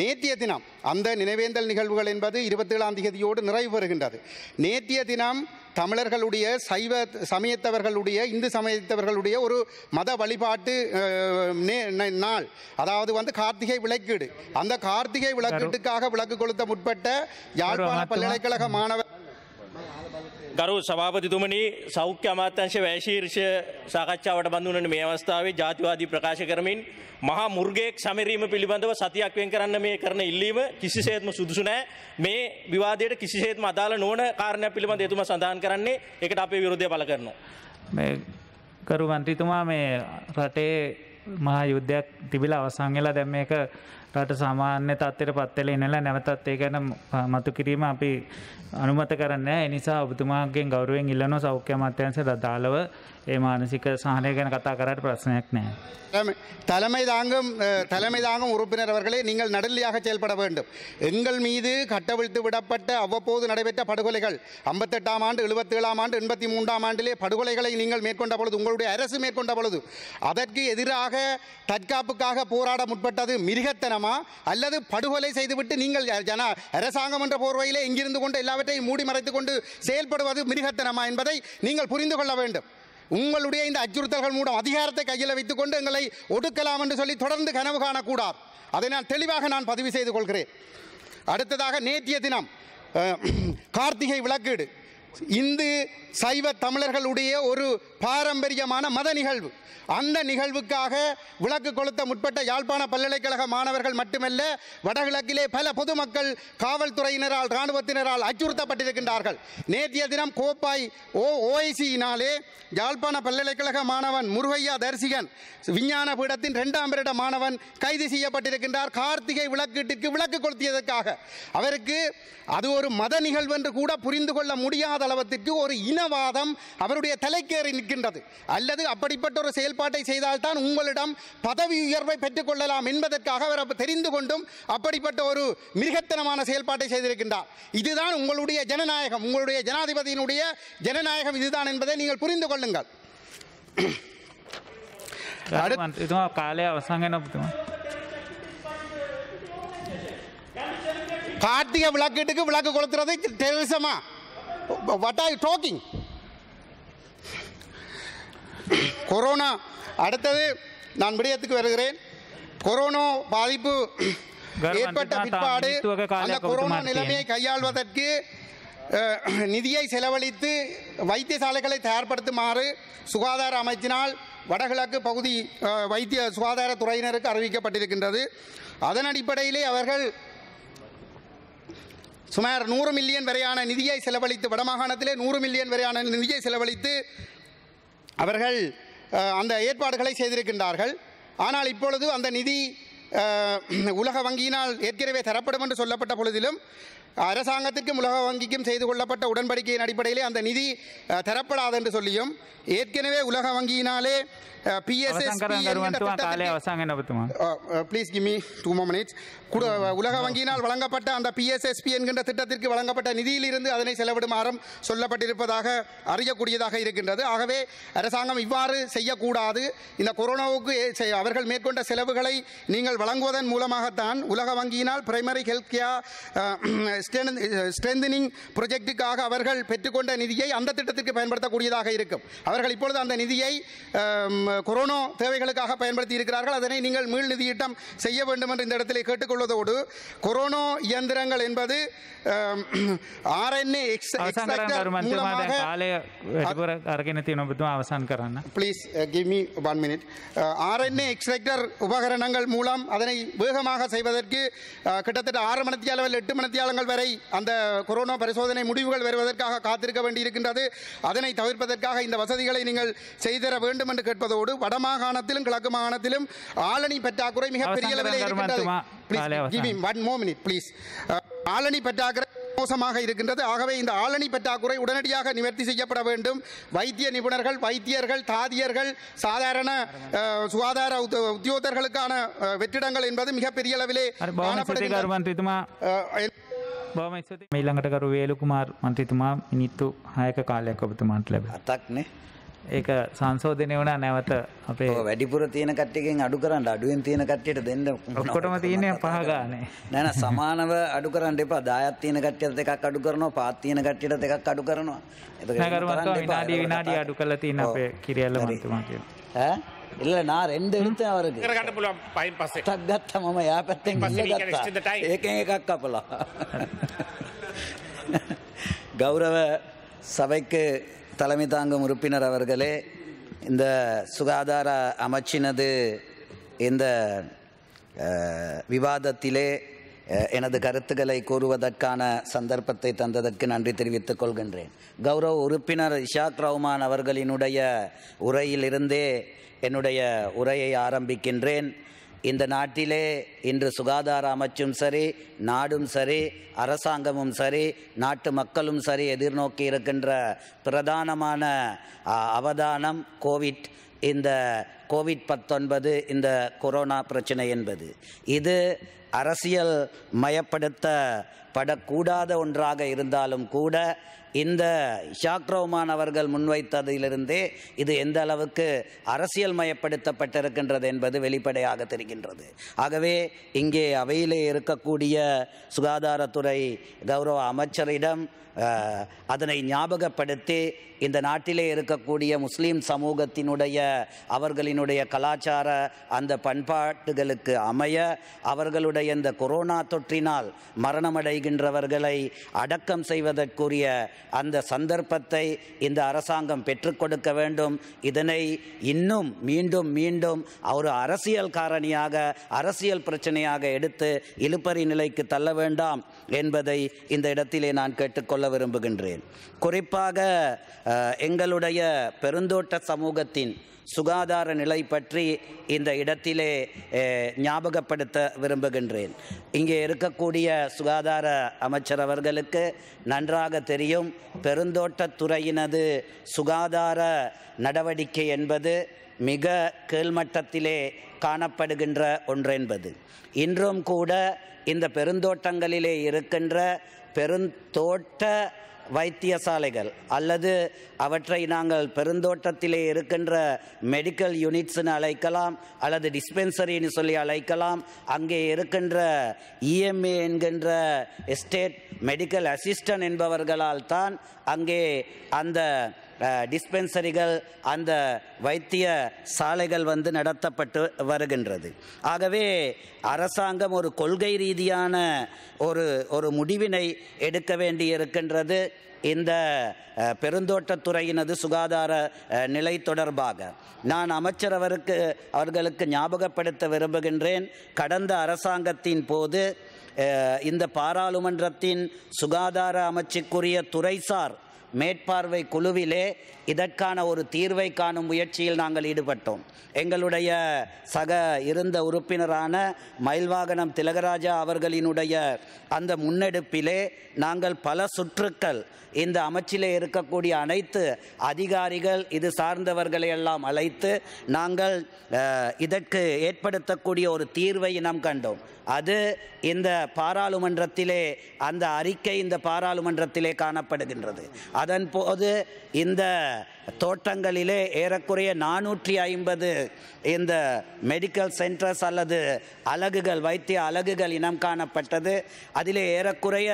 நேற்றைய தினம் அந்த நினைவேந்தல் நிகழ்வுகள் என்பது இருபத்தேழாம் தேதியோடு நிறைவு பெறுகின்றது நேற்றைய தினம் தமிழர்களுடைய சைவ சமயத்தவர்களுடைய இந்து சமயத்தவர்களுடைய ஒரு மத வழிபாட்டு நாள் அதாவது வந்து கார்த்திகை விளக்கீடு அந்த கார்த்திகை விளக்கீட்டுக்காக விளக்கு கொளுத்த முற்பட்ட யாழ்ப்பாண பல்கலைக்கழக மாணவர் ගරු සභාපතිතුමනි සෞඛ්‍ය අමාත්‍යංශ වැෑශීර්ෂය සාකච්ඡාවට බඳුනට මේ අවස්ථාවේ ජාතිවාදී ප්‍රකාශ කරමින් මහා මුර්ගයෙක් සමරීම පිළිබඳව සතියක් වෙන් කරන්න මේ කරන ඉල්ලීම කිසිසේත්ම සුදුසු නෑ මේ විවාදයට කිසිසේත්ම අදාළ නොවන කාරණය පිළිබඳ එතුම සඳහන් කරන්නේ එකට අපේ විරෝධය පල කරනවා. මේ ගරු මන්ත්‍රීතුමා මේ රටේ මහා යුද්ධයක් තිබිලා අවසංවෙලා දැම් මේක රට සාමාන්‍ය තත්වයට පත්වෙල ඉනලා නැවතත් ඒ ගැන මතු කිරීම අපි අනුමත කරන්න එනිසා ඔබතුමාගෙන් ගෞරුවෙන් ඉල්ලන සෞඛ්‍ය මත්‍යන්ස දදාලව ඒ මානසික සහනය ගැන කතා කරට பிரச்சனைයක් நෑ தலைமை தாங்கும் தலைமை தாங்கும் உறுப்பினர் அவர்களே நீங்கள் நடுநிலையாக செயல்பட வேண்டும் எங்கள் மீது கட்டவிழ்த்து விடப்பட்ட அவ்வப்போது நடைபெற்ற படுகொலைகள் ஐம்பத்தெட்டாம் ஆண்டு எழுபத்தி ஏழாம் ஆண்டு எண்பத்தி மூன்றாம் ஆண்டிலே படுகொலைகளை நீங்கள் மேற்கொண்ட பொழுது உங்களுடைய அரசு மேற்கொண்ட பொழுது அதற்கு எதிராக தற்காப்புக்காக போராட முற்பட்டது மிருகத்தனம் வேண்டாமா அல்லது படுகொலை செய்துவிட்டு நீங்கள் ஜனா அரசாங்கம் என்ற போர்வையிலே இங்கிருந்து கொண்டு எல்லாவற்றையும் மூடி மறைத்து கொண்டு செயல்படுவது மிருகத்தனமா என்பதை நீங்கள் புரிந்து கொள்ள வேண்டும் உங்களுடைய இந்த அச்சுறுத்தல்கள் மூலம் அதிகாரத்தை கையில் வைத்துக் கொண்டு எங்களை ஒடுக்கலாம் என்று சொல்லி தொடர்ந்து கனவு காணக்கூடாது அதை நான் தெளிவாக நான் பதிவு செய்து கொள்கிறேன் அடுத்ததாக நேற்றைய தினம் கார்த்திகை விளக்கீடு இந்து சைவ தமிழர்களுடைய ஒரு பாரம்பரியமான மத நிகழ்வு அந்த நிகழ்வுக்காக விளக்கு கொளுத்த முற்பட்ட யாழ்ப்பாண பல்கலைக்கழக மாணவர்கள் மட்டுமல்ல வடகிழக்கிலே பல பொதுமக்கள் காவல்துறையினரால் இராணுவத்தினரால் அச்சுறுத்தப்பட்டிருக்கின்றார்கள் நேற்றைய தினம் கோப்பாய் ஓ ஓஐசியினாலே யாழ்ப்பாண பல்கலைக்கழக மாணவன் முருகையா தரிசிகன் விஞ்ஞான பீடத்தின் இரண்டாம் வருட மாணவன் கைது செய்யப்பட்டிருக்கின்றார் கார்த்திகை விளக்கீட்டிற்கு விளக்கு கொளுத்தியதற்காக அவருக்கு அது ஒரு மத நிகழ்வு என்று கூட புரிந்து கொள்ள முடியாத அளவத்திற்கு ஒரு இனவாதம் அவருடைய தலைக்கேறி இருக்கின்றது அல்லது அப்படிப்பட்ட ஒரு செயல்பாட்டை செய்தால்தான் உங்களிடம் பதவி உயர்வை பெற்றுக்கொள்ளலாம் என்பதற்காக அவர் தெரிந்து கொண்டும் அப்படிப்பட்ட ஒரு மிருகத்தனமான செயல்பாட்டை செய்திருக்கின்றார் இதுதான் உங்களுடைய ஜனநாயகம் உங்களுடைய ஜனாதிபதியினுடைய ஜனநாயகம் இதுதான் என்பதை நீங்கள் புரிந்து கொள்ளுங்கள் கார்த்திகை விளக்கீட்டுக்கு விளக்கு கொளுத்துறது தெரிசமா வட் ஆர் கொரோனா அடுத்தது நான் விடயத்துக்கு வருகிறேன் கொரோனா பாதிப்பு ஏற்பட்ட பிற்பாடு அந்த கொரோனா நிலைமையை கையாள்வதற்கு நிதியை செலவழித்து வைத்தியசாலைகளை தயார்படுத்துமாறு சுகாதார அமைச்சினால் வடகிழக்கு பகுதி வைத்திய சுகாதாரத்துறையினருக்கு அறிவிக்கப்பட்டிருக்கின்றது அதன் அடிப்படையிலே அவர்கள் சுமார் நூறு மில்லியன் வரையான நிதியை செலவழித்து வடமாகாணத்திலே நூறு மில்லியன் வரையான நிதியை செலவழித்து அவர்கள் அந்த ஏற்பாடுகளை செய்திருக்கின்றார்கள் ஆனால் இப்பொழுது அந்த நிதி உலக வங்கியினால் ஏற்கனவே தரப்படும் என்று சொல்லப்பட்ட பொழுதிலும் அரசாங்கத்திற்கும் உலக வங்கிக்கும் செய்து கொள்ளப்பட்ட உடன்படிக்கையின் அடிப்படையிலே அந்த நிதி தரப்படாது என்று சொல்லியும் ஏற்கனவே உலக வங்கியினாலே please give me two more minutes உலக வங்கியினால் வழங்கப்பட்ட அந்த பிஎஸ்எஸ்பி என்கின்ற திட்டத்திற்கு வழங்கப்பட்ட நிதியிலிருந்து அதனை செலவிடுமாறும் சொல்லப்பட்டிருப்பதாக அறியக்கூடியதாக இருக்கின்றது ஆகவே அரசாங்கம் இவ்வாறு செய்யக்கூடாது இந்த கொரோனாவுக்கு அவர்கள் மேற்கொண்ட செலவுகளை நீங்கள் வழங்குவதன் மூலமாகத்தான் உலக வங்கியினால் பிரைமரி ஹெல்த் கேர் ஸ்ட்ரென்தனிங் ப்ரொஜெக்டுக்காக அவர்கள் பெற்றுக்கொண்ட நிதியை அந்த திட்டத்திற்கு பயன்படுத்தக்கூடியதாக இருக்கும் அவர்கள் இப்பொழுது அந்த நிதியை கொரோனா தேவைகளுக்காக பயன்படுத்தி இருக்கிறார்கள் அதனை நீங்கள் மீள் நிதியீட்டம் செய்ய வேண்டும் என்று இந்த இடத்திலே கேட்டுக்கொள்வதோடு கொரோனா இயந்திரங்கள் என்பது ஆர்என்ஏ uh, uh, உபகரணங்கள் மூலம் அதனை வேகமாக செய்வதற்கு uh, கிட்டத்தட்ட ஆறு மணித்தியாலம் எட்டு மணத்தியாலங்கள் வரை அந்த கொரோனா பரிசோதனை முடிவுகள் வருவதற்காக காத்திருக்க வேண்டியிருக்கின்றது அதனை தவிர்ப்பதற்காக இந்த வசதிகளை நீங்கள் செய்திட வேண்டும் என்று கேட்பதோடு வட மாகாணத்திலும் கிழக்கு மாகாணத்திலும் ஆளணி பற்றாக்குறை மிகப்பெரிய அளவில் ஆளணி பற்றாக்குறை மோசமாக இருக்கின்றது ஆகவே இந்த ஆளணி பற்றாக்குறை உடனடியாக நிவர்த்தி செய்யப்பட வேண்டும் வைத்திய நிபுணர்கள் வைத்தியர்கள் தாதியர்கள் சாதாரண சுகாதார உத்தியோகர்களுக்கான வெற்றிடங்கள் என்பது மிகப்பெரிய அளவிலே காணப்படுகிறது කරු வேலுகுமார் මන්ත්‍රීතුමා இனித்து ஹாயக்க කාලයක් மாட்டில் ලැබෙනවා. ඒක සංශෝධනය වුණා නැවත අපේ වැඩිපුර තියෙන කට්ටියකින් අඩු කරන්න අඩුවෙන් තියෙන කට්ටියට දෙන්න ඔක්කොටම තියෙන්නේ පහ ගානේ නෑ නෑ සමානව අඩු කරන්න එපා 10ක් තියෙන කට්ටියට දෙකක් අඩු කරනවා 5ක් තියෙන කට්ටියට දෙකක් අඩු කරනවා එතකොට විනාඩි විනාඩි අඩු කරලා තියෙන අපේ කිරියල්ල මන්තුමා කියන ඈ இல்ல நான் ரெண்டு எடுத்து அவருக்கு கட்ட புலாம் பையன் பாஸ் தக்கத்த மாமா யா பத்தேன் இல்ல ஏகே ஏகக் கப்பலாம் கௌரவ சபைக்கு தலைமை தாங்கும் உறுப்பினர் அவர்களே இந்த சுகாதார அமைச்சினது இந்த விவாதத்திலே எனது கருத்துக்களை கூறுவதற்கான சந்தர்ப்பத்தை தந்ததற்கு நன்றி தெரிவித்துக் கொள்கின்றேன் கௌரவ உறுப்பினர் இஷாக் ரவுமான் அவர்களினுடைய உரையிலிருந்தே என்னுடைய உரையை ஆரம்பிக்கின்றேன் இந்த நாட்டிலே இன்று சுகாதார அமைச்சும் சரி நாடும் சரி அரசாங்கமும் சரி நாட்டு மக்களும் சரி எதிர்நோக்கி இருக்கின்ற பிரதானமான அவதானம் கோவிட் இந்த கோவிட் பத்தொன்பது இந்த கொரோனா பிரச்சனை என்பது இது அரசியல் மயப்படுத்தப்படக்கூடாத ஒன்றாக இருந்தாலும் கூட இந்த ஷாக்ரோமான் அவர்கள் முன்வைத்ததிலிருந்தே இது எந்த அளவுக்கு அரசியல் மயப்படுத்தப்பட்டிருக்கின்றது என்பது வெளிப்படையாக தெரிகின்றது ஆகவே இங்கே அவையிலே இருக்கக்கூடிய சுகாதாரத்துறை கௌரவ அமைச்சரிடம் அதனை ஞாபகப்படுத்தி இந்த நாட்டிலே இருக்கக்கூடிய முஸ்லீம் சமூகத்தினுடைய அவர்களினுடைய கலாச்சார அந்த பண்பாட்டுகளுக்கு அமைய அவர்களுடைய இந்த கொரோனா தொற்றினால் மரணமடைகின்றவர்களை அடக்கம் செய்வதற்குரிய அந்த சந்தர்ப்பத்தை இந்த அரசாங்கம் பெற்றுக் கொடுக்க வேண்டும் இதனை இன்னும் மீண்டும் மீண்டும் ஒரு அரசியல் காரணியாக அரசியல் பிரச்சனையாக எடுத்து இழுப்பறி நிலைக்கு தள்ள வேண்டாம் என்பதை இந்த இடத்திலே நான் கேட்டுக்கொள்ள விரும்புகின்றேன் குறிப்பாக எங்களுடைய பெருந்தோட்ட சமூகத்தின் சுகாதார நிலை பற்றி இந்த இடத்திலே ஞாபகப்படுத்த விரும்புகின்றேன் இங்கே இருக்கக்கூடிய சுகாதார அமைச்சர் அவர்களுக்கு நன்றாக தெரியும் பெருந்தோட்டத்துறையினது சுகாதார நடவடிக்கை என்பது மிக கீழ்மட்டத்திலே காணப்படுகின்ற ஒன்றென்பது இன்றும் கூட இந்த பெருந்தோட்டங்களிலே இருக்கின்ற பெருந்தோட்ட வைத்தியசாலைகள் அல்லது அவற்றை நாங்கள் பெருந்தோட்டத்திலே இருக்கின்ற மெடிக்கல் யூனிட்ஸ்னு அழைக்கலாம் அல்லது டிஸ்பென்சரின்னு சொல்லி அழைக்கலாம் அங்கே இருக்கின்ற இஎம்ஏ e என்கின்ற எஸ்டேட் மெடிக்கல் அசிஸ்டன்ட் என்பவர்களால் தான் அங்கே அந்த டிஸ்பென்சரிகள் அந்த வைத்திய சாலைகள் வந்து நடத்தப்பட்டு வருகின்றது ஆகவே அரசாங்கம் ஒரு கொள்கை ரீதியான ஒரு ஒரு முடிவினை எடுக்க வேண்டியிருக்கின்றது இந்த பெருந்தோட்டத்துறையினது சுகாதார நிலை தொடர்பாக நான் அமைச்சர் அவருக்கு அவர்களுக்கு ஞாபகப்படுத்த விரும்புகின்றேன் கடந்த அரசாங்கத்தின் போது இந்த பாராளுமன்றத்தின் சுகாதார அமைச்சுக்குரிய துறைசார் மேற்பார்வை குழுவிலே இதற்கான ஒரு தீர்வை காணும் முயற்சியில் நாங்கள் ஈடுபட்டோம் எங்களுடைய சக இருந்த உறுப்பினரான மயில்வாகனம் திலகராஜா அவர்களினுடைய அந்த முன்னெடுப்பிலே நாங்கள் பல சுற்றுக்கள் இந்த அமைச்சிலே இருக்கக்கூடிய அனைத்து அதிகாரிகள் இது சார்ந்தவர்களை எல்லாம் அழைத்து நாங்கள் இதற்கு ஏற்படுத்தக்கூடிய ஒரு தீர்வை நாம் கண்டோம் அது இந்த பாராளுமன்றத்திலே அந்த அறிக்கை இந்த பாராளுமன்றத்திலே காணப்படுகின்றது அதன் போது இந்த Merci. Euh, தோட்டங்களிலே ஏறக்குறைய நானூற்றி ஐம்பது இந்த மெடிக்கல் சென்டர்ஸ் அல்லது அலகுகள் வைத்திய அலகுகள் இனம் காணப்பட்டது அதிலே ஏறக்குறைய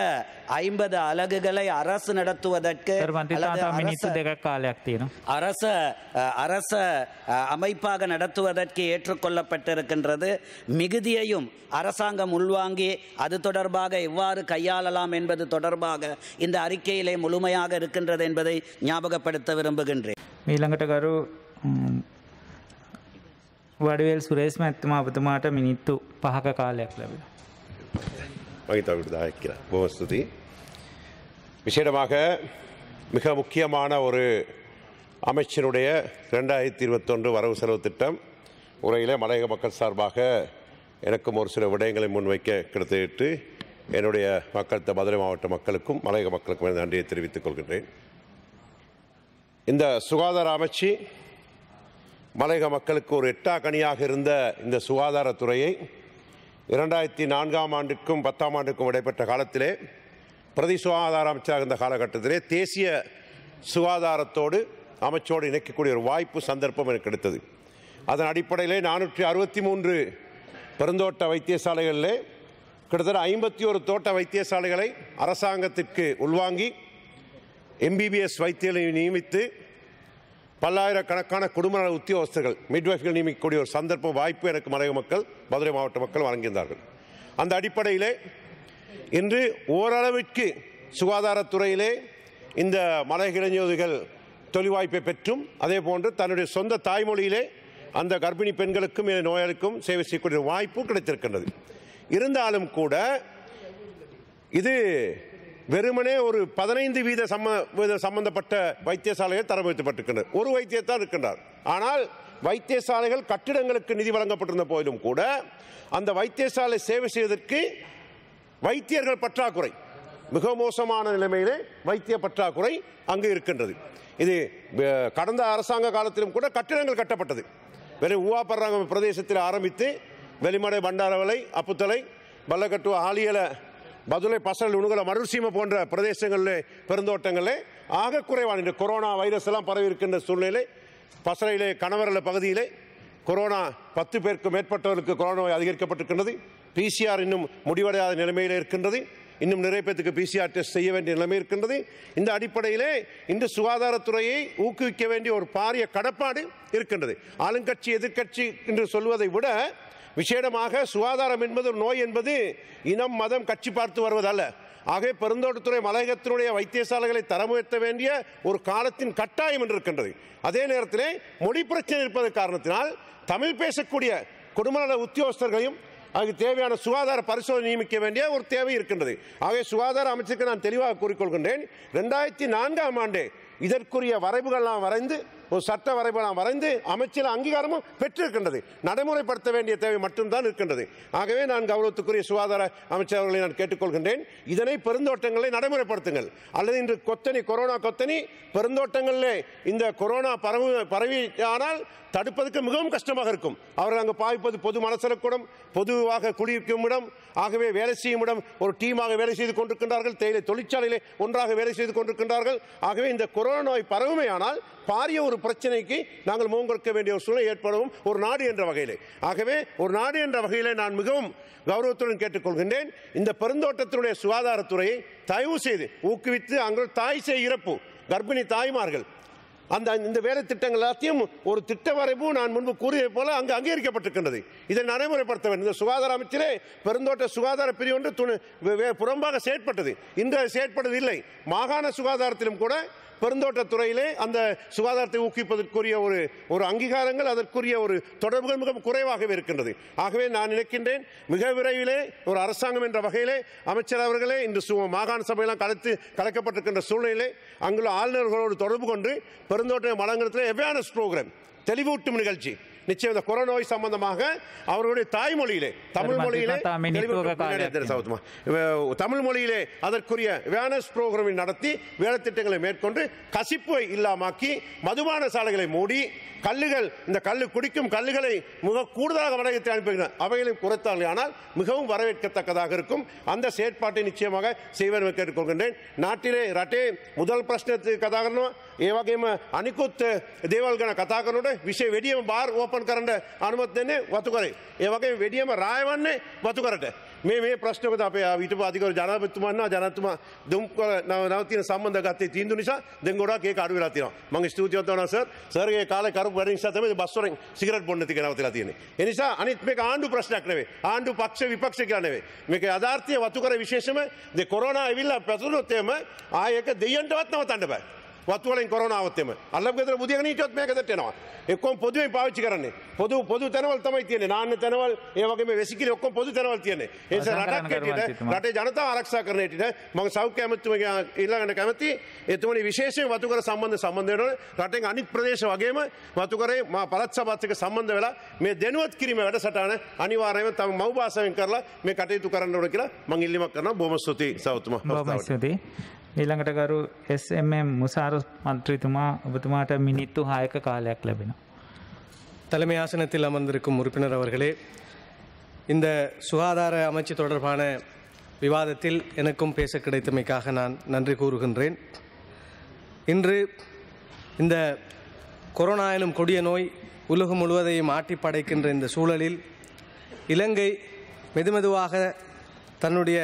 ஐம்பது அலகுகளை அரசு நடத்துவதற்கு அரச அரச அமைப்பாக நடத்துவதற்கு ஏற்றுக்கொள்ளப்பட்டிருக்கின்றது மிகுதியையும் அரசாங்கம் உள்வாங்கி அது தொடர்பாக எவ்வாறு கையாளலாம் என்பது தொடர்பாக இந்த அறிக்கையிலே முழுமையாக இருக்கின்றது என்பதை ஞாபகப்படுத்த விரும்புகிறேன் తండ్రి మీ లంకట గారు වඩවල් සුරේෂ් මඇත්තම අපතුමාට මිනිත්තු පහක කාලයක් ලැබෙන. மகிதாவுக்கு தாயக் கிரா போமஸ்துதி விசேடமாக மிக முக்கியமான ஒரு அமைச்சருடைய ரெண்டாயிரத்தி இருபத்தொன்று வரவு செலவு திட்டம் உரையில் மலையக மக்கள் சார்பாக எனக்கும் ஒரு சில விடயங்களை முன்வைக்க கிடைத்திட்டு என்னுடைய மக்கள் மதுரை மாவட்ட மக்களுக்கும் மலையக மக்களுக்கும் நன்றியை தெரிவித்துக் கொள்கின்றேன் இந்த சுகாதார அமைச்சு மலையக மக்களுக்கு ஒரு எட்டா கனியாக இருந்த இந்த சுகாதாரத்துறையை இரண்டாயிரத்தி நான்காம் ஆண்டுக்கும் பத்தாம் ஆண்டுக்கும் இடைப்பட்ட காலத்திலே பிரதி சுகாதார அமைச்சராக இருந்த காலகட்டத்திலே தேசிய சுகாதாரத்தோடு அமைச்சோடு இணைக்கக்கூடிய ஒரு வாய்ப்பு சந்தர்ப்பம் எனக்கு கிடைத்தது அதன் அடிப்படையிலே நானூற்றி அறுபத்தி மூன்று பெருந்தோட்ட வைத்தியசாலைகளிலே கிட்டத்தட்ட ஐம்பத்தி ஒரு தோட்ட வைத்தியசாலைகளை அரசாங்கத்திற்கு உள்வாங்கி எம்பிபிஎஸ் வைத்தியலை நியமித்து பல்லாயிரக்கணக்கான குடும்ப நல உத்தியோகஸ்தர்கள் மிட்வைஃப்கள் நியமிக்கக்கூடிய ஒரு சந்தர்ப்பம் வாய்ப்பு எனக்கு மறைவு மக்கள் மதுரை மாவட்ட மக்கள் வழங்கியிருந்தார்கள் அந்த அடிப்படையிலே இன்று ஓரளவிற்கு சுகாதாரத்துறையிலே இந்த மலை இளைஞர்கள் தொழில் வாய்ப்பை பெற்றும் அதே போன்று தன்னுடைய சொந்த தாய்மொழியிலே அந்த கர்ப்பிணி பெண்களுக்கும் நோயாளிக்கும் சேவை செய்யக்கூடிய வாய்ப்பும் கிடைத்திருக்கின்றது இருந்தாலும் கூட இது வெறுமனே ஒரு பதினைந்து வீத சம்ம சம்பந்தப்பட்ட வைத்தியசாலைகள் தரம் வைக்கப்பட்டிருக்கின்றன ஒரு வைத்தியத்தான் இருக்கின்றார் ஆனால் வைத்தியசாலைகள் கட்டிடங்களுக்கு நிதி வழங்கப்பட்டிருந்த போதிலும் கூட அந்த வைத்தியசாலை சேவை செய்வதற்கு வைத்தியர்கள் பற்றாக்குறை மிக மோசமான நிலைமையிலே வைத்திய பற்றாக்குறை அங்கு இருக்கின்றது இது கடந்த அரசாங்க காலத்திலும் கூட கட்டிடங்கள் கட்டப்பட்டது வெறும் ஊவாப்பர்றாங்க பிரதேசத்தில் ஆரம்பித்து வெளிமடை பண்டாரவலை அப்புத்தலை பல்லக்கட்டு ஆலியலை பதுளை பசல் உணுகல மருசீமை போன்ற பிரதேசங்களில் பெருந்தோட்டங்களில் ஆக குறைவான இந்த கொரோனா வைரஸ் எல்லாம் பரவி இருக்கின்ற சூழ்நிலை பசலையிலே கணவர்கள பகுதியிலே கொரோனா பத்து பேருக்கு மேற்பட்டவர்களுக்கு கொரோனா நோய் அதிகரிக்கப்பட்டிருக்கின்றது பிசிஆர் இன்னும் முடிவடையாத நிலைமையில் இருக்கின்றது இன்னும் நிறைய பேத்துக்கு பிசிஆர் டெஸ்ட் செய்ய வேண்டிய நிலைமை இருக்கின்றது இந்த அடிப்படையிலே இந்த சுகாதாரத்துறையை ஊக்குவிக்க வேண்டிய ஒரு பாரிய கடப்பாடு இருக்கின்றது ஆளுங்கட்சி எதிர்கட்சி என்று சொல்வதை விட விசேடமாக சுகாதாரம் என்பது நோய் என்பது இனம் மதம் கட்சி பார்த்து வருவதல்ல ஆகவே பெருந்தோட்டத்துறை மலையகத்தினுடைய வைத்தியசாலைகளை தரம் உயர்த்த வேண்டிய ஒரு காலத்தின் கட்டாயம் என்று இருக்கின்றது அதே நேரத்திலே மொழி பிரச்சனை இருப்பதன் காரணத்தினால் தமிழ் பேசக்கூடிய குடும்ப உத்தியோகஸ்தர்களையும் அதுக்கு தேவையான சுகாதார பரிசோதனை நியமிக்க வேண்டிய ஒரு தேவை இருக்கின்றது ஆகவே சுகாதார அமைச்சருக்கு நான் தெளிவாக கூறிக்கொள்கின்றேன் ரெண்டாயிரத்தி நான்காம் ஆண்டு இதற்குரிய வரைவுகள்லாம் வரைந்து ஒரு சட்ட வரைபடம் வரைந்து அமைச்சில் அங்கீகாரமும் பெற்றிருக்கின்றது நடைமுறைப்படுத்த வேண்டிய தேவை மட்டும்தான் இருக்கின்றது ஆகவே நான் கௌரவத்துக்குரிய சுகாதார அமைச்சர் அவர்களை நான் கேட்டுக்கொள்கின்றேன் இதனை பெருந்தோட்டங்களை நடைமுறைப்படுத்துங்கள் அல்லது இன்று கொத்தனி கொரோனா கொத்தனி பெருந்தோட்டங்களிலே இந்த கொரோனா பரவு பரவியானால் தடுப்பதற்கு மிகவும் கஷ்டமாக இருக்கும் அவர்கள் அங்கு பாய்ப்பது பொது மனசலக்கூடம் பொதுவாக குடியிருக்கும் இடம் ஆகவே வேலை செய்யும் இடம் ஒரு டீமாக வேலை செய்து கொண்டிருக்கின்றார்கள் தேயிலை தொழிற்சாலையிலே ஒன்றாக வேலை செய்து கொண்டிருக்கின்றார்கள் ஆகவே இந்த கொரோனா நோய் பரவுமையானால் பாரிய ஒரு ஒரு பிரச்சனைக்கு நாங்கள் முகம் வேண்டிய ஒரு சூழ்நிலை ஏற்படவும் ஒரு நாடு என்ற வகையிலே ஆகவே ஒரு நாடு என்ற வகையிலே நான் மிகவும் கௌரவத்துடன் கேட்டுக்கொள்கின்றேன் இந்த பெருந்தோட்டத்தினுடைய சுகாதாரத்துறையை தயவு செய்து ஊக்குவித்து அங்கே தாய் செய்ய இறப்பு கர்ப்பிணி தாய்மார்கள் அந்த இந்த வேலை திட்டங்கள் எல்லாத்தையும் ஒரு திட்ட வரைவு நான் முன்பு கூறியது போல அங்கு அங்கீகரிக்கப்பட்டிருக்கின்றது இதை நடைமுறைப்படுத்த வேண்டும் இந்த சுகாதார அமைச்சரே பெருந்தோட்ட சுகாதார பிரிவு ஒன்று புறம்பாக செயற்பட்டது இன்று செயற்படுவதில்லை மாகாண சுகாதாரத்திலும் கூட பெருந்தோட்டத்துறையிலே அந்த சுகாதாரத்தை ஊக்குவிப்பதற்குரிய ஒரு ஒரு அங்கீகாரங்கள் அதற்குரிய ஒரு தொடர்புகள் மிக குறைவாகவே இருக்கின்றது ஆகவே நான் நினைக்கின்றேன் மிக விரைவிலே ஒரு அரசாங்கம் என்ற வகையிலே அமைச்சர் அவர்களே இன்று மாகாண சபையெல்லாம் கலத்து கலக்கப்பட்டிருக்கின்ற சூழ்நிலையிலே அங்குள்ள ஆளுநர்களோடு தொடர்பு கொண்டு பெருந்தோட்ட மலங்கலத்தில் அவேர்னஸ் ப்ரோக்ராம் தெளிவூட்டும் நிகழ்ச்சி நிச்சயம் இந்த நோய் சம்பந்தமாக அவர்களுடைய தாய்மொழியிலே தமிழ் மொழியிலே தமிழ் மொழியிலே அதற்குரிய வேனஸ் புரோகிராமை நடத்தி வேலைத்திட்டங்களை மேற்கொண்டு கசிப்பை இல்லாமாக்கி மதுபான சாலைகளை மூடி கல்லுகள் இந்த கல்லு குடிக்கும் கல்லுகளை மிக கூடுதலாக வடகத்தை அனுப்புகின்றன அவைகளையும் குறைத்தார்கள் ஆனால் மிகவும் வரவேற்கத்தக்கதாக இருக்கும் அந்த செயற்பாட்டை நிச்சயமாக செய்வன் கேட்டுக்கொள்கின்றேன் நாட்டிலே ரட்டே முதல் பிரச்சனத்துக்கு கதாகரணம் ஏவாகையும் அனிகுத் தேவால்கன கதாகரனோட விஷய வெடிய பார் ஓப்பன் තොප්පන් කරන්න අනුමත් දෙන්නේ වතු කරේ. ඒවගේ වැඩියම රායවන්නේ වතු කරට. මේ මේ ප්‍රශ්නකත අපේ විට පාතිකර ජනපතුමන්නා ජනතුමා දුම්කල නවතින සම්බන්ධ ගත්තේ තීන්දු නිසා දැන් ගොඩක් ඒක අඩු වෙලා තියෙනවා මම ස්තුතිවන්ත වෙනවා සර් සර්ගේ කාලේ කරපු වැඩ නිසා තමයි බස්වරෙන් සිගරට් බොන්න තික නවතිලා තියෙන්නේ ඒ නිසා අනිත් මේක ආණ්ඩු ප්‍රශ්නයක් නෙවෙයි ආණ්ඩු පක්ෂ විපක්ෂ කියලා නෙවෙයි මේක යථාර්ථයේ වතුකර විශේෂම ද කොරෝනා ඇවිල්ලා පැතුනොත් එම ආයෙක දෙයයන්ටවත් නවතන්න බෑ වතුවලින් කොරනාවත්තම අල්ලගෙද මුදිය නීටොත් මේක දෙටෙනවා එක්කොම් පොදුවෙන් පාවිච්චි කරන්නේ පොදු පොදු තැනවල් තමයි තියෙන්නේ නාන්න තැනවල් ඒ වගේම වෙසිකිලි ඔක්කොම පොදු තැනවල් තියෙන්නේ ඒ නිසා රටක් හැටියට රටේ ජනතාව ආරක්ෂා කරන හැටියට මම සෞඛ්‍ය ඇමතිතුමගේ ඊළඟට කැමති එතුමනි විශේෂයෙන් වතුකර සම්බන්ධ සම්බන්ධ වෙනවනේ රටෙන් අනිත් ප්‍රදේශ වගේම වතුකරේ මා පළාත් සභාත් එක්ක සම්බන්ධ වෙලා මේ දැනුවත් කිරීම වැඩසටහන අනිවාර්යයෙන්ම තම මව් භාෂාවෙන් කරලා මේ කටයුතු කරන්න ඕන කියලා මම ඉල්ලීමක් කරනවා බොහොම ස්තුතියි සෞතුමා ස්තුතියි ඊළඟට ගරු SMM මුසාරු මන්ත්‍රීතුමා ඔබතුමාට මිනිත්තු හායක කාලයක් ලැබෙනවා. தலைமை ஆசனத்தில் அமர்ந்திருக்கும் உறுப்பினர் அவர்களே இந்த சுகாதார அமைச்சு தொடர்பான விவாதத்தில் எனக்கும் பேச கிடைத்தமைக்காக நான் நன்றி கூறுகின்றேன் இன்று இந்த கொரோனா எனும் கொடிய நோய் உலகம் முழுவதையும் ஆட்டி படைக்கின்ற இந்த சூழலில் இலங்கை மெதுமெதுவாக தன்னுடைய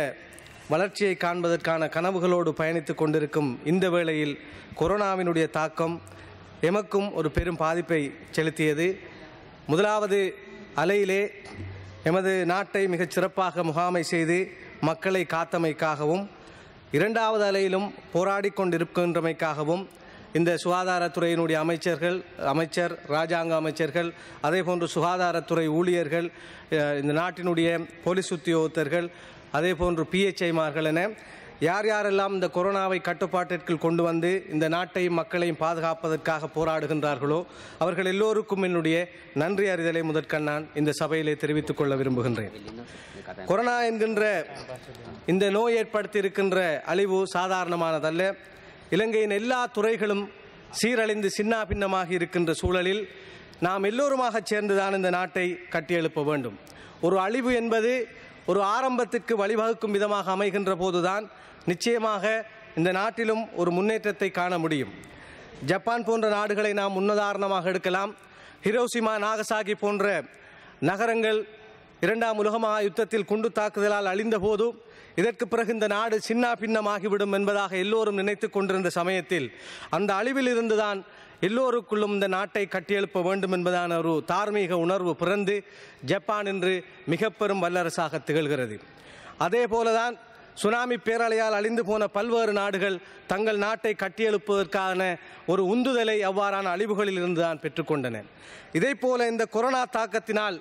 வளர்ச்சியை காண்பதற்கான கனவுகளோடு பயணித்து கொண்டிருக்கும் இந்த வேளையில் கொரோனாவினுடைய தாக்கம் எமக்கும் ஒரு பெரும் பாதிப்பை செலுத்தியது முதலாவது அலையிலே எமது நாட்டை மிகச் சிறப்பாக முகாமை செய்து மக்களை காத்தமைக்காகவும் இரண்டாவது அலையிலும் போராடி கொண்டிருக்கின்றமைக்காகவும் இந்த சுகாதாரத்துறையினுடைய அமைச்சர்கள் அமைச்சர் ராஜாங்க அமைச்சர்கள் அதே போன்று சுகாதாரத்துறை ஊழியர்கள் இந்த நாட்டினுடைய போலீஸ் உத்தியோகத்தர்கள் அதே போன்று பிஹெச்ஐமார்கள் என யார் யாரெல்லாம் இந்த கொரோனாவை கட்டுப்பாட்டிற்குள் கொண்டு வந்து இந்த நாட்டையும் மக்களையும் பாதுகாப்பதற்காக போராடுகின்றார்களோ அவர்கள் எல்லோருக்கும் என்னுடைய நன்றி அறிதலை முதற்கண் நான் இந்த சபையிலே தெரிவித்துக் கொள்ள விரும்புகின்றேன் கொரோனா என்கின்ற இந்த நோய் ஏற்படுத்தியிருக்கின்ற அழிவு சாதாரணமானதல்ல இலங்கையின் எல்லா துறைகளும் சீரழிந்து சின்னா பின்னமாகி இருக்கின்ற சூழலில் நாம் எல்லோருமாக சேர்ந்துதான் இந்த நாட்டை கட்டியெழுப்ப வேண்டும் ஒரு அழிவு என்பது ஒரு ஆரம்பத்திற்கு வழிவகுக்கும் விதமாக அமைகின்ற போதுதான் நிச்சயமாக இந்த நாட்டிலும் ஒரு முன்னேற்றத்தை காண முடியும் ஜப்பான் போன்ற நாடுகளை நாம் முன்னுதாரணமாக எடுக்கலாம் ஹிரோசிமா நாகசாகி போன்ற நகரங்கள் இரண்டாம் உலக யுத்தத்தில் குண்டு தாக்குதலால் அழிந்தபோது இதற்கு பிறகு இந்த நாடு சின்ன பின்னமாகிவிடும் என்பதாக எல்லோரும் நினைத்து கொண்டிருந்த சமயத்தில் அந்த அழிவில் இருந்துதான் எல்லோருக்குள்ளும் இந்த நாட்டை கட்டியெழுப்ப வேண்டும் என்பதான ஒரு தார்மீக உணர்வு பிறந்து ஜப்பான் இன்று மிக பெரும் வல்லரசாக திகழ்கிறது அதே போலதான் சுனாமி பேரலையால் அழிந்து போன பல்வேறு நாடுகள் தங்கள் நாட்டை கட்டியெழுப்பதற்கான ஒரு உந்துதலை அவ்வாறான அழிவுகளில் இருந்து தான் பெற்றுக்கொண்டன இதே போல இந்த கொரோனா தாக்கத்தினால்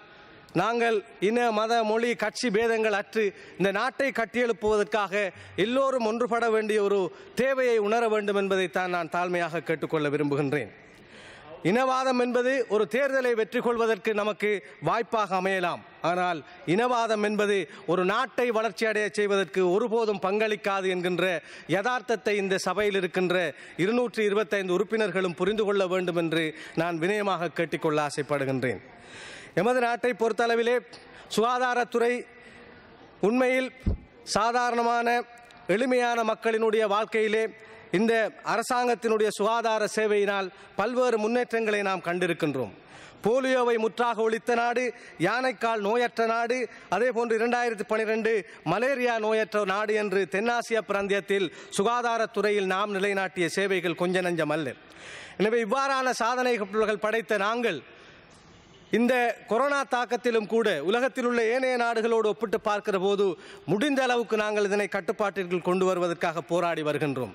நாங்கள் இன மத மொழி கட்சி பேதங்கள் அற்று இந்த நாட்டை கட்டியெழுப்புவதற்காக எல்லோரும் ஒன்றுபட வேண்டிய ஒரு தேவையை உணர வேண்டும் என்பதைத்தான் நான் தாழ்மையாக கேட்டுக்கொள்ள விரும்புகின்றேன் இனவாதம் என்பது ஒரு தேர்தலை வெற்றி கொள்வதற்கு நமக்கு வாய்ப்பாக அமையலாம் ஆனால் இனவாதம் என்பது ஒரு நாட்டை வளர்ச்சி அடைய செய்வதற்கு ஒருபோதும் பங்களிக்காது என்கின்ற யதார்த்தத்தை இந்த சபையில் இருக்கின்ற இருநூற்றி இருபத்தைந்து உறுப்பினர்களும் புரிந்து கொள்ள வேண்டும் என்று நான் வினயமாக கேட்டுக்கொள்ள ஆசைப்படுகின்றேன் எமது நாட்டை பொறுத்தளவிலே சுகாதாரத்துறை உண்மையில் சாதாரணமான எளிமையான மக்களினுடைய வாழ்க்கையிலே இந்த அரசாங்கத்தினுடைய சுகாதார சேவையினால் பல்வேறு முன்னேற்றங்களை நாம் கண்டிருக்கின்றோம் போலியோவை முற்றாக ஒழித்த நாடு யானைக்கால் நோயற்ற நாடு அதே போன்று இரண்டாயிரத்தி பனிரெண்டு மலேரியா நோயற்ற நாடு என்று தென்னாசிய பிராந்தியத்தில் சுகாதாரத்துறையில் நாம் நிலைநாட்டிய சேவைகள் கொஞ்ச நஞ்சம் அல்ல எனவே இவ்வாறான சாதனைகள் படைத்த நாங்கள் இந்த கொரோனா தாக்கத்திலும் கூட உலகத்தில் உள்ள ஏனைய நாடுகளோடு ஒப்பிட்டு பார்க்கிற போது முடிந்த அளவுக்கு நாங்கள் இதனை கட்டுப்பாட்டிற்குள் கொண்டு வருவதற்காக போராடி வருகின்றோம்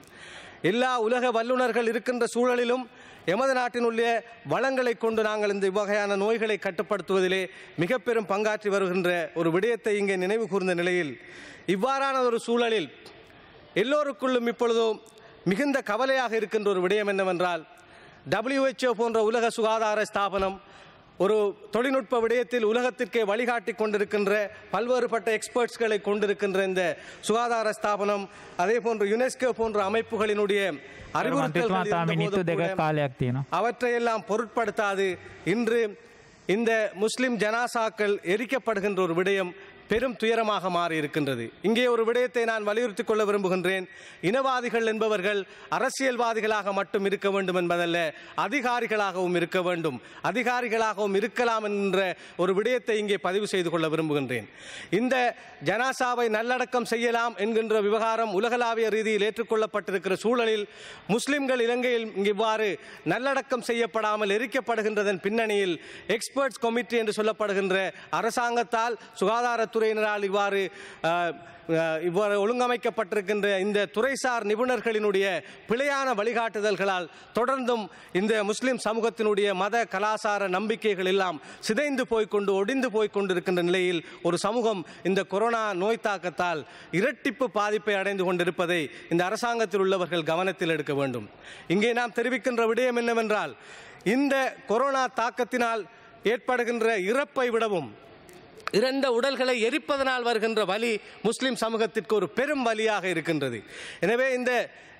எல்லா உலக வல்லுநர்கள் இருக்கின்ற சூழலிலும் எமது நாட்டினுள்ளே வளங்களை கொண்டு நாங்கள் இந்த வகையான நோய்களை கட்டுப்படுத்துவதிலே மிக பெரும் பங்காற்றி வருகின்ற ஒரு விடயத்தை இங்கே நினைவு கூர்ந்த நிலையில் இவ்வாறான ஒரு சூழலில் எல்லோருக்குள்ளும் இப்பொழுதும் மிகுந்த கவலையாக இருக்கின்ற ஒரு விடயம் என்னவென்றால் டபிள்யூஹெச்ஓ போன்ற உலக சுகாதார ஸ்தாபனம் ஒரு தொழில்நுட்ப விடயத்தில் உலகத்திற்கே வழிகாட்டி கொண்டிருக்கின்ற பல்வேறுபட்ட எக்ஸ்பர்ட்ஸ்களை கொண்டிருக்கின்ற இந்த சுகாதார ஸ்தாபனம் அதே போன்று யுனெஸ்கோ போன்ற அமைப்புகளினுடைய அறிவுறுத்தல் அவற்றையெல்லாம் பொருட்படுத்தாது இன்று இந்த முஸ்லிம் ஜனாசாக்கள் எரிக்கப்படுகின்ற ஒரு விடயம் பெரும் துயரமாக மாறி இருக்கின்றது இங்கே ஒரு விடயத்தை நான் வலியுறுத்தி கொள்ள விரும்புகின்றேன் இனவாதிகள் என்பவர்கள் அரசியல்வாதிகளாக மட்டும் இருக்க வேண்டும் என்பதல்ல அதிகாரிகளாகவும் இருக்க வேண்டும் அதிகாரிகளாகவும் இருக்கலாம் என்ற ஒரு விடயத்தை இங்கே பதிவு செய்து கொள்ள விரும்புகின்றேன் இந்த ஜனாசாவை நல்லடக்கம் செய்யலாம் என்கின்ற விவகாரம் உலகளாவிய ரீதியில் ஏற்றுக்கொள்ளப்பட்டிருக்கிற சூழலில் முஸ்லிம்கள் இலங்கையில் இவ்வாறு நல்லடக்கம் செய்யப்படாமல் எரிக்கப்படுகின்றதன் பின்னணியில் எக்ஸ்பர்ட்ஸ் கமிட்டி என்று சொல்லப்படுகின்ற அரசாங்கத்தால் சுகாதாரத்துறை துறையினரால் இவ்வாறு இவ்வாறு ஒழுங்கமைக்கப்பட்டிருக்கின்ற இந்த துறைசார் நிபுணர்களினுடைய பிழையான வழிகாட்டுதல்களால் தொடர்ந்தும் இந்த முஸ்லிம் சமூகத்தினுடைய மத கலாசார நம்பிக்கைகள் எல்லாம் சிதைந்து போய்கொண்டு ஒடிந்து போய்கொண்டிருக்கின்ற நிலையில் ஒரு சமூகம் இந்த கொரோனா நோய் தாக்கத்தால் இரட்டிப்பு பாதிப்பை அடைந்து கொண்டிருப்பதை இந்த அரசாங்கத்தில் உள்ளவர்கள் கவனத்தில் எடுக்க வேண்டும் இங்கே நாம் தெரிவிக்கின்ற விடயம் என்னவென்றால் இந்த கொரோனா தாக்கத்தினால் ஏற்படுகின்ற இறப்பை விடவும் இறந்த உடல்களை எரிப்பதனால் வருகின்ற வலி முஸ்லிம் சமூகத்திற்கு ஒரு பெரும் வலியாக இருக்கின்றது எனவே இந்த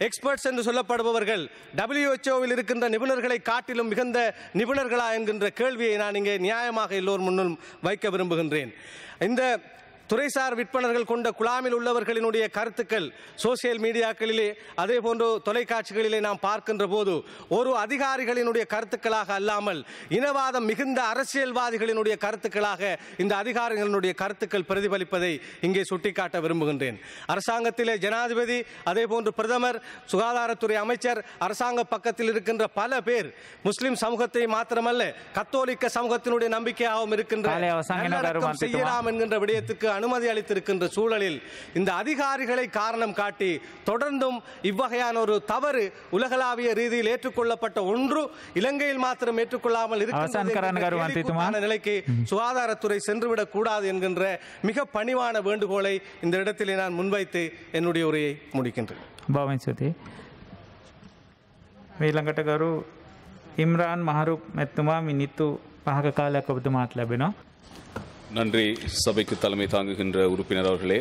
எக்ஸ்பர்ட்ஸ் என்று சொல்லப்படுபவர்கள் டபிள்யூஹெச்ஓவில் இருக்கின்ற நிபுணர்களை காட்டிலும் மிகுந்த நிபுணர்களா என்கின்ற கேள்வியை நான் இங்கே நியாயமாக எல்லோர் முன்னும் வைக்க விரும்புகின்றேன் இந்த துறைசார் விற்பனர்கள் கொண்ட குழாமில் உள்ளவர்களினுடைய கருத்துக்கள் சோசியல் மீடியாக்களிலே அதே போன்று தொலைக்காட்சிகளிலே நாம் பார்க்கின்ற போது ஒரு அதிகாரிகளினுடைய கருத்துக்களாக அல்லாமல் இனவாதம் மிகுந்த அரசியல்வாதிகளினுடைய கருத்துக்களாக இந்த அதிகாரிகளினுடைய கருத்துக்கள் பிரதிபலிப்பதை இங்கே சுட்டிக்காட்ட விரும்புகின்றேன் அரசாங்கத்திலே ஜனாதிபதி அதே போன்று பிரதமர் சுகாதாரத்துறை அமைச்சர் அரசாங்க பக்கத்தில் இருக்கின்ற பல பேர் முஸ்லிம் சமூகத்தை மாத்திரமல்ல கத்தோலிக்க சமூகத்தினுடைய நம்பிக்கையாகவும் இருக்கின்ற செய்யலாம் என்கின்ற விடயத்துக்கு அனுமதி அளித்திருக்கின்ற சூழலில் இந்த அதிகாரிகளை காரணம் காட்டி தொடர்ந்தும் இவ்வகையான ஒரு தவறு உலகளாவிய ரீதியில் ஏற்றுக்கொள்ளப்பட்ட ஒன்று இலங்கையில் மாத்திரம் ஏற்றுக்கொள்ளாமல் இருக்கின்ற நிலைக்கு சுகாதாரத்துறை சென்றுவிடக் கூடாது என்கின்ற மிக பணிவான வேண்டுகோளை இந்த இடத்தில் நான் முன்வைத்து என்னுடைய உரையை முடிக்கின்றேன் இம்ரான் மஹரூப் மெத்துமா ಮಹರೂಪ್ ಮೆತ್ತುಮಾ ಮಿನಿತ್ತು ಪಾಕಕಾಲ ಕಬ್ದು நன்றி சபைக்கு தலைமை தாங்குகின்ற உறுப்பினர் அவர்களே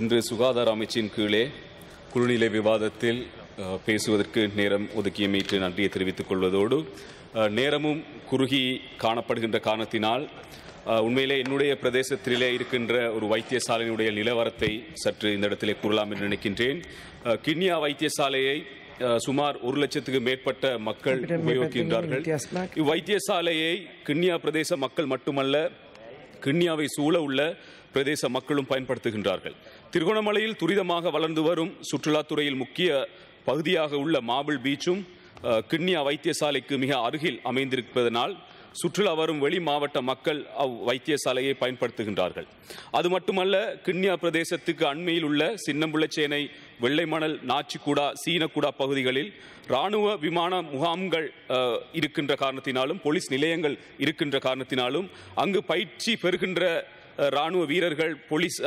இன்று சுகாதார அமைச்சின் கீழே குழுநிலை விவாதத்தில் பேசுவதற்கு நேரம் மீட்டு நன்றியை தெரிவித்துக் கொள்வதோடு நேரமும் குறுகி காணப்படுகின்ற காரணத்தினால் உண்மையிலே என்னுடைய பிரதேசத்திலே இருக்கின்ற ஒரு வைத்தியசாலையினுடைய நிலவரத்தை சற்று இந்த இடத்திலே கூறலாம் என்று நினைக்கின்றேன் கிண்ணியா வைத்தியசாலையை சுமார் ஒரு லட்சத்துக்கு மேற்பட்ட மக்கள் உபயோகிக்கின்றார்கள் இவ்வைத்தியசாலையை கிண்ணியா பிரதேச மக்கள் மட்டுமல்ல கிண்ணியாவை சூழ உள்ள பிரதேச மக்களும் பயன்படுத்துகின்றார்கள் திருகோணமலையில் துரிதமாக வளர்ந்து வரும் சுற்றுலாத்துறையில் முக்கிய பகுதியாக உள்ள மாபிள் பீச்சும் கிண்ணியா வைத்தியசாலைக்கு மிக அருகில் அமைந்திருப்பதனால் சுற்றுலா வரும் வெளி மாவட்ட மக்கள் அவ் வைத்தியசாலையை பயன்படுத்துகின்றார்கள் அது மட்டுமல்ல கிண்ணியா பிரதேசத்துக்கு அண்மையில் உள்ள சின்னம்புள்ளச்சேனை வெள்ளைமணல் நாச்சிக்குடா சீனக்குடா பகுதிகளில் ராணுவ விமான முகாம்கள் இருக்கின்ற காரணத்தினாலும் போலீஸ் நிலையங்கள் இருக்கின்ற காரணத்தினாலும் அங்கு பயிற்சி பெறுகின்ற ராணுவ வீரர்கள் போலீஸ்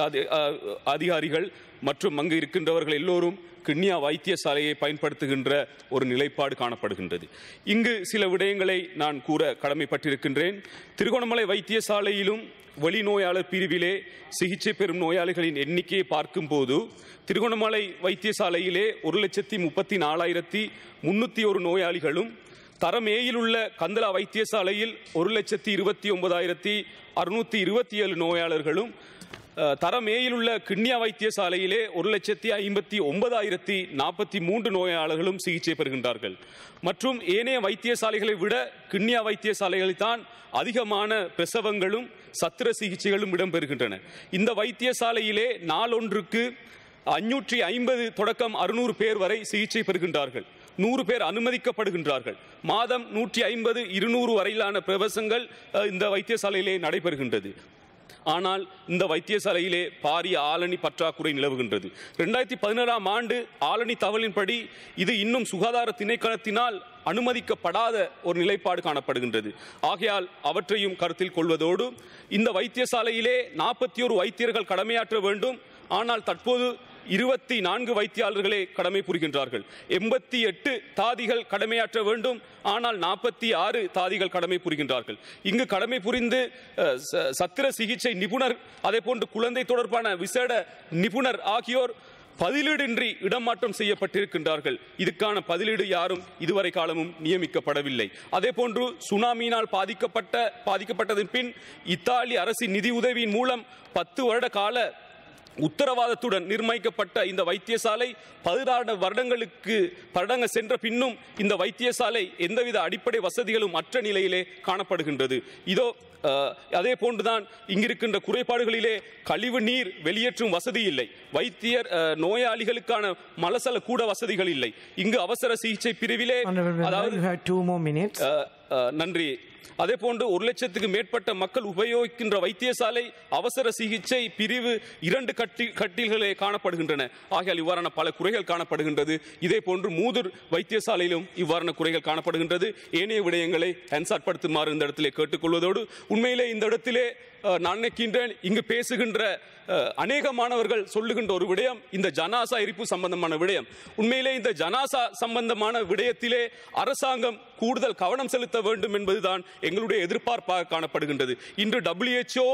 அதிகாரிகள் மற்றும் அங்கு இருக்கின்றவர்கள் எல்லோரும் கிண்ணியா வைத்தியசாலையை பயன்படுத்துகின்ற ஒரு நிலைப்பாடு காணப்படுகின்றது இங்கு சில விடயங்களை நான் கூற கடமைப்பட்டிருக்கின்றேன் திருகோணமலை வைத்தியசாலையிலும் வெளிநோயாளர் பிரிவிலே சிகிச்சை பெறும் நோயாளிகளின் எண்ணிக்கையை பார்க்கும்போது திருகோணமலை வைத்தியசாலையிலே ஒரு லட்சத்தி முப்பத்தி நாலாயிரத்தி முன்னூற்றி ஒரு நோயாளிகளும் தரம் ஏயில் உள்ள கந்தலா வைத்தியசாலையில் ஒரு லட்சத்தி இருபத்தி ஒன்பதாயிரத்தி அறுநூத்தி இருபத்தி ஏழு நோயாளர்களும் தரம் ஏயில் உள்ள கிண்ணியா வைத்தியசாலையிலே ஒரு லட்சத்தி ஐம்பத்தி ஒன்பதாயிரத்தி நாற்பத்தி மூன்று நோயாளர்களும் சிகிச்சை பெறுகின்றார்கள் மற்றும் ஏனைய வைத்தியசாலைகளை விட கிண்ணியா வைத்தியசாலைகளில் தான் அதிகமான பிரசவங்களும் சத்திர சிகிச்சைகளும் இடம்பெறுகின்றன இந்த வைத்தியசாலையிலே நாளொன்றுக்கு அஞ்சூற்றி ஐம்பது தொடக்கம் அறுநூறு பேர் வரை சிகிச்சை பெறுகின்றார்கள் நூறு பேர் அனுமதிக்கப்படுகின்றார்கள் மாதம் நூற்றி ஐம்பது இருநூறு வரையிலான பிரவசங்கள் இந்த வைத்தியசாலையிலே நடைபெறுகின்றது ஆனால் இந்த வைத்தியசாலையிலே பாரிய ஆளணி பற்றாக்குறை நிலவுகின்றது ரெண்டாயிரத்தி பதினேழாம் ஆண்டு ஆலணி தகவலின்படி இது இன்னும் சுகாதார திணைக்களத்தினால் அனுமதிக்கப்படாத ஒரு நிலைப்பாடு காணப்படுகின்றது ஆகையால் அவற்றையும் கருத்தில் கொள்வதோடு இந்த வைத்தியசாலையிலே நாற்பத்தி ஒரு வைத்தியர்கள் கடமையாற்ற வேண்டும் ஆனால் தற்போது இருபத்தி நான்கு வைத்தியாளர்களே கடமை புரிகின்றார்கள் எண்பத்தி எட்டு தாதிகள் கடமையாற்ற வேண்டும் ஆனால் நாற்பத்தி ஆறு தாதிகள் கடமை புரிகின்றார்கள் இங்கு கடமை புரிந்து சத்திர சிகிச்சை நிபுணர் அதே போன்று குழந்தை தொடர்பான விசேட நிபுணர் ஆகியோர் பதிலீடின்றி இடமாற்றம் செய்யப்பட்டிருக்கின்றார்கள் இதுக்கான பதிலீடு யாரும் இதுவரை காலமும் நியமிக்கப்படவில்லை அதே போன்று சுனாமியினால் பாதிக்கப்பட்ட பாதிக்கப்பட்டதன் பின் இத்தாலி அரசின் நிதி உதவியின் மூலம் பத்து வருட கால உத்தரவாதத்துடன் நிர்மாணிக்கப்பட்ட இந்த வைத்தியசாலை பதினாறு வருடங்களுக்கு வருடங்கள் சென்ற பின்னும் இந்த வைத்தியசாலை எந்தவித அடிப்படை வசதிகளும் அற்ற நிலையிலே காணப்படுகின்றது இதோ அதே போன்றுதான் இங்கிருக்கின்ற குறைபாடுகளிலே கழிவு நீர் வெளியேற்றும் வசதி இல்லை வைத்தியர் நோயாளிகளுக்கான மலசல கூட வசதிகள் இல்லை இங்கு அவசர சிகிச்சை பிரிவிலே அதாவது நன்றி அதே போன்று ஒரு லட்சத்துக்கு மேற்பட்ட மக்கள் உபயோகிக்கின்ற வைத்தியசாலை அவசர சிகிச்சை பிரிவு இரண்டு கட்டி கட்டில்களே காணப்படுகின்றன ஆகியால் இவ்வாறான பல குறைகள் காணப்படுகின்றது இதே போன்று மூதூர் வைத்தியசாலையிலும் இவ்வாறான குறைகள் காணப்படுகின்றது ஏனைய விடயங்களை ஹென்சாட்படுத்துமாறு இந்த இடத்திலே கேட்டுக்கொள்வதோடு உண்மையிலே இந்த இடத்திலே நான் நினைக்கின்றேன் இங்கு பேசுகின்ற அநேக மாணவர்கள் சொல்லுகின்ற ஒரு விடயம் இந்த ஜனாசா எரிப்பு சம்பந்தமான விடயம் உண்மையிலே இந்த ஜனாசா சம்பந்தமான விடயத்திலே அரசாங்கம் கூடுதல் கவனம் செலுத்த வேண்டும் என்பதுதான் எங்களுடைய எதிர்பார்ப்பாக காணப்படுகின்றது இன்று டபிள்யூஹெச்ஓ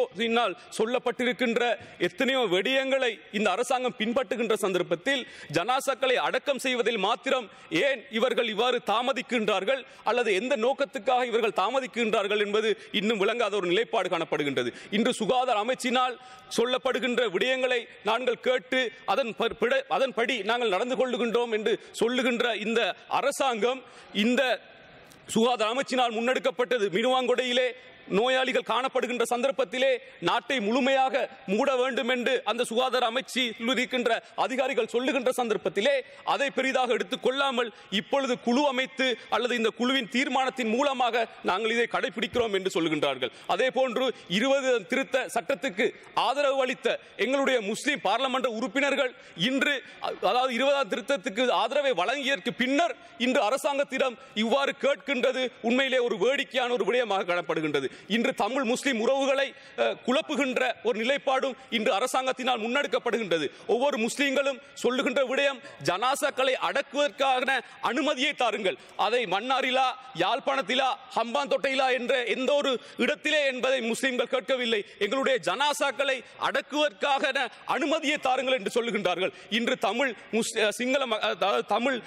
சொல்லப்பட்டிருக்கின்ற எத்தனையோ விடயங்களை இந்த அரசாங்கம் பின்பற்றுகின்ற சந்தர்ப்பத்தில் ஜனாசாக்களை அடக்கம் செய்வதில் மாத்திரம் ஏன் இவர்கள் இவ்வாறு தாமதிக்கின்றார்கள் அல்லது எந்த நோக்கத்துக்காக இவர்கள் தாமதிக்கின்றார்கள் என்பது இன்னும் விளங்காத ஒரு நிலைப்பாடு காணப்படுகின்றது இன்று சுகாதார அமைச்சினால் சொல்லப்படுகின்ற விடயங்களை நாங்கள் கேட்டு அதன் அதன்படி நாங்கள் நடந்து கொள்ளுகின்றோம் என்று சொல்லுகின்ற இந்த அரசாங்கம் இந்த சுகாதார அமைச்சினால் முன்னெடுக்கப்பட்டது மினுவாங்குடையிலே நோயாளிகள் காணப்படுகின்ற சந்தர்ப்பத்திலே நாட்டை முழுமையாக மூட வேண்டும் என்று அந்த சுகாதார அமைச்சில் இருக்கின்ற அதிகாரிகள் சொல்லுகின்ற சந்தர்ப்பத்திலே அதை பெரிதாக எடுத்துக் கொள்ளாமல் இப்பொழுது குழு அமைத்து அல்லது இந்த குழுவின் தீர்மானத்தின் மூலமாக நாங்கள் இதை கடைபிடிக்கிறோம் என்று சொல்லுகின்றார்கள் அதே போன்று இருபது திருத்த சட்டத்துக்கு ஆதரவு அளித்த எங்களுடைய முஸ்லிம் பார்லமென்ற உறுப்பினர்கள் இன்று அதாவது இருபதாம் திருத்தத்துக்கு ஆதரவை வழங்கியதற்கு பின்னர் இன்று அரசாங்கத்திடம் இவ்வாறு கேட்கின்றது உண்மையிலே ஒரு வேடிக்கையான ஒரு விடயமாக காணப்படுகின்றது இன்று தமிழ் முஸ்லீம் உறவுகளை குழப்புகின்ற ஒரு நிலைப்பாடும் இன்று அரசாங்கத்தினால் முன்னெடுக்கப்படுகின்றது ஒவ்வொரு முஸ்லீம்களும் சொல்லுகின்ற விடயம் ஜனாசாக்களை அடக்குவதற்கான அனுமதியை தாருங்கள் அதை மன்னாரிலா யாழ்ப்பாணத்திலா ஹம்பான் என்ற எந்த ஒரு இடத்திலே என்பதை முஸ்லீம்கள் கேட்கவில்லை எங்களுடைய ஜனாசாக்களை அடக்குவதற்காக அனுமதியை தாருங்கள் என்று சொல்லுகின்றார்கள் இன்று தமிழ் சிங்கள தமிழ்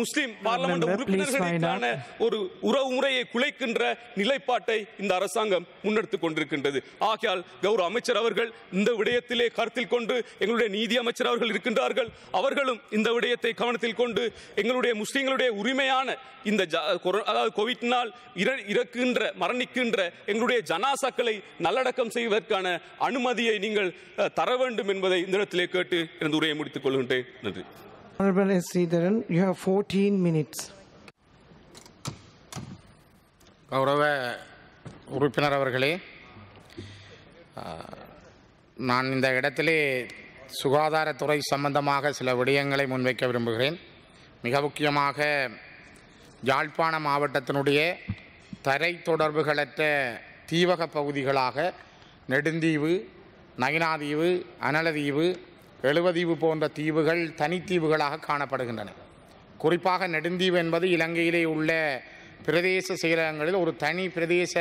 முஸ்லிம் பார்லமெண்ட் உறுப்பினர்களுக்கான ஒரு உறவு முறையை குலைக்கின்ற நிலைப்பாட்டை இந்த அரசாங்கம் அரசாங்கம் முன்னெடுத்து கொண்டிருக்கின்றது ஆகையால் கௌரவ அமைச்சர் அவர்கள் இந்த விடயத்திலே கருத்தில் கொண்டு எங்களுடைய நீதி அமைச்சர் அவர்கள் இருக்கின்றார்கள் அவர்களும் இந்த விடயத்தை கவனத்தில் கொண்டு எங்களுடைய முஸ்லீம்களுடைய உரிமையான இந்த அதாவது கோவிட்னால் இறக்கின்ற மரணிக்கின்ற எங்களுடைய ஜனாசாக்களை நல்லடக்கம் செய்வதற்கான அனுமதியை நீங்கள் தர வேண்டும் என்பதை இந்த இடத்திலே கேட்டு எனது உரையை முடித்துக் கொள்கின்றேன் நன்றி Honorable S. Sridharan, you have 14 minutes. கௌரவ உறுப்பினர் அவர்களே நான் இந்த இடத்திலே சுகாதாரத்துறை சம்பந்தமாக சில விடயங்களை முன்வைக்க விரும்புகிறேன் மிக முக்கியமாக யாழ்ப்பாண மாவட்டத்தினுடைய தரை தொடர்புகளற்ற தீவக பகுதிகளாக நெடுந்தீவு நயினாதீவு அனலதீவு எழுவதீவு போன்ற தீவுகள் தனித்தீவுகளாக காணப்படுகின்றன குறிப்பாக நெடுந்தீவு என்பது இலங்கையிலே உள்ள பிரதேச செயலகங்களில் ஒரு தனி பிரதேச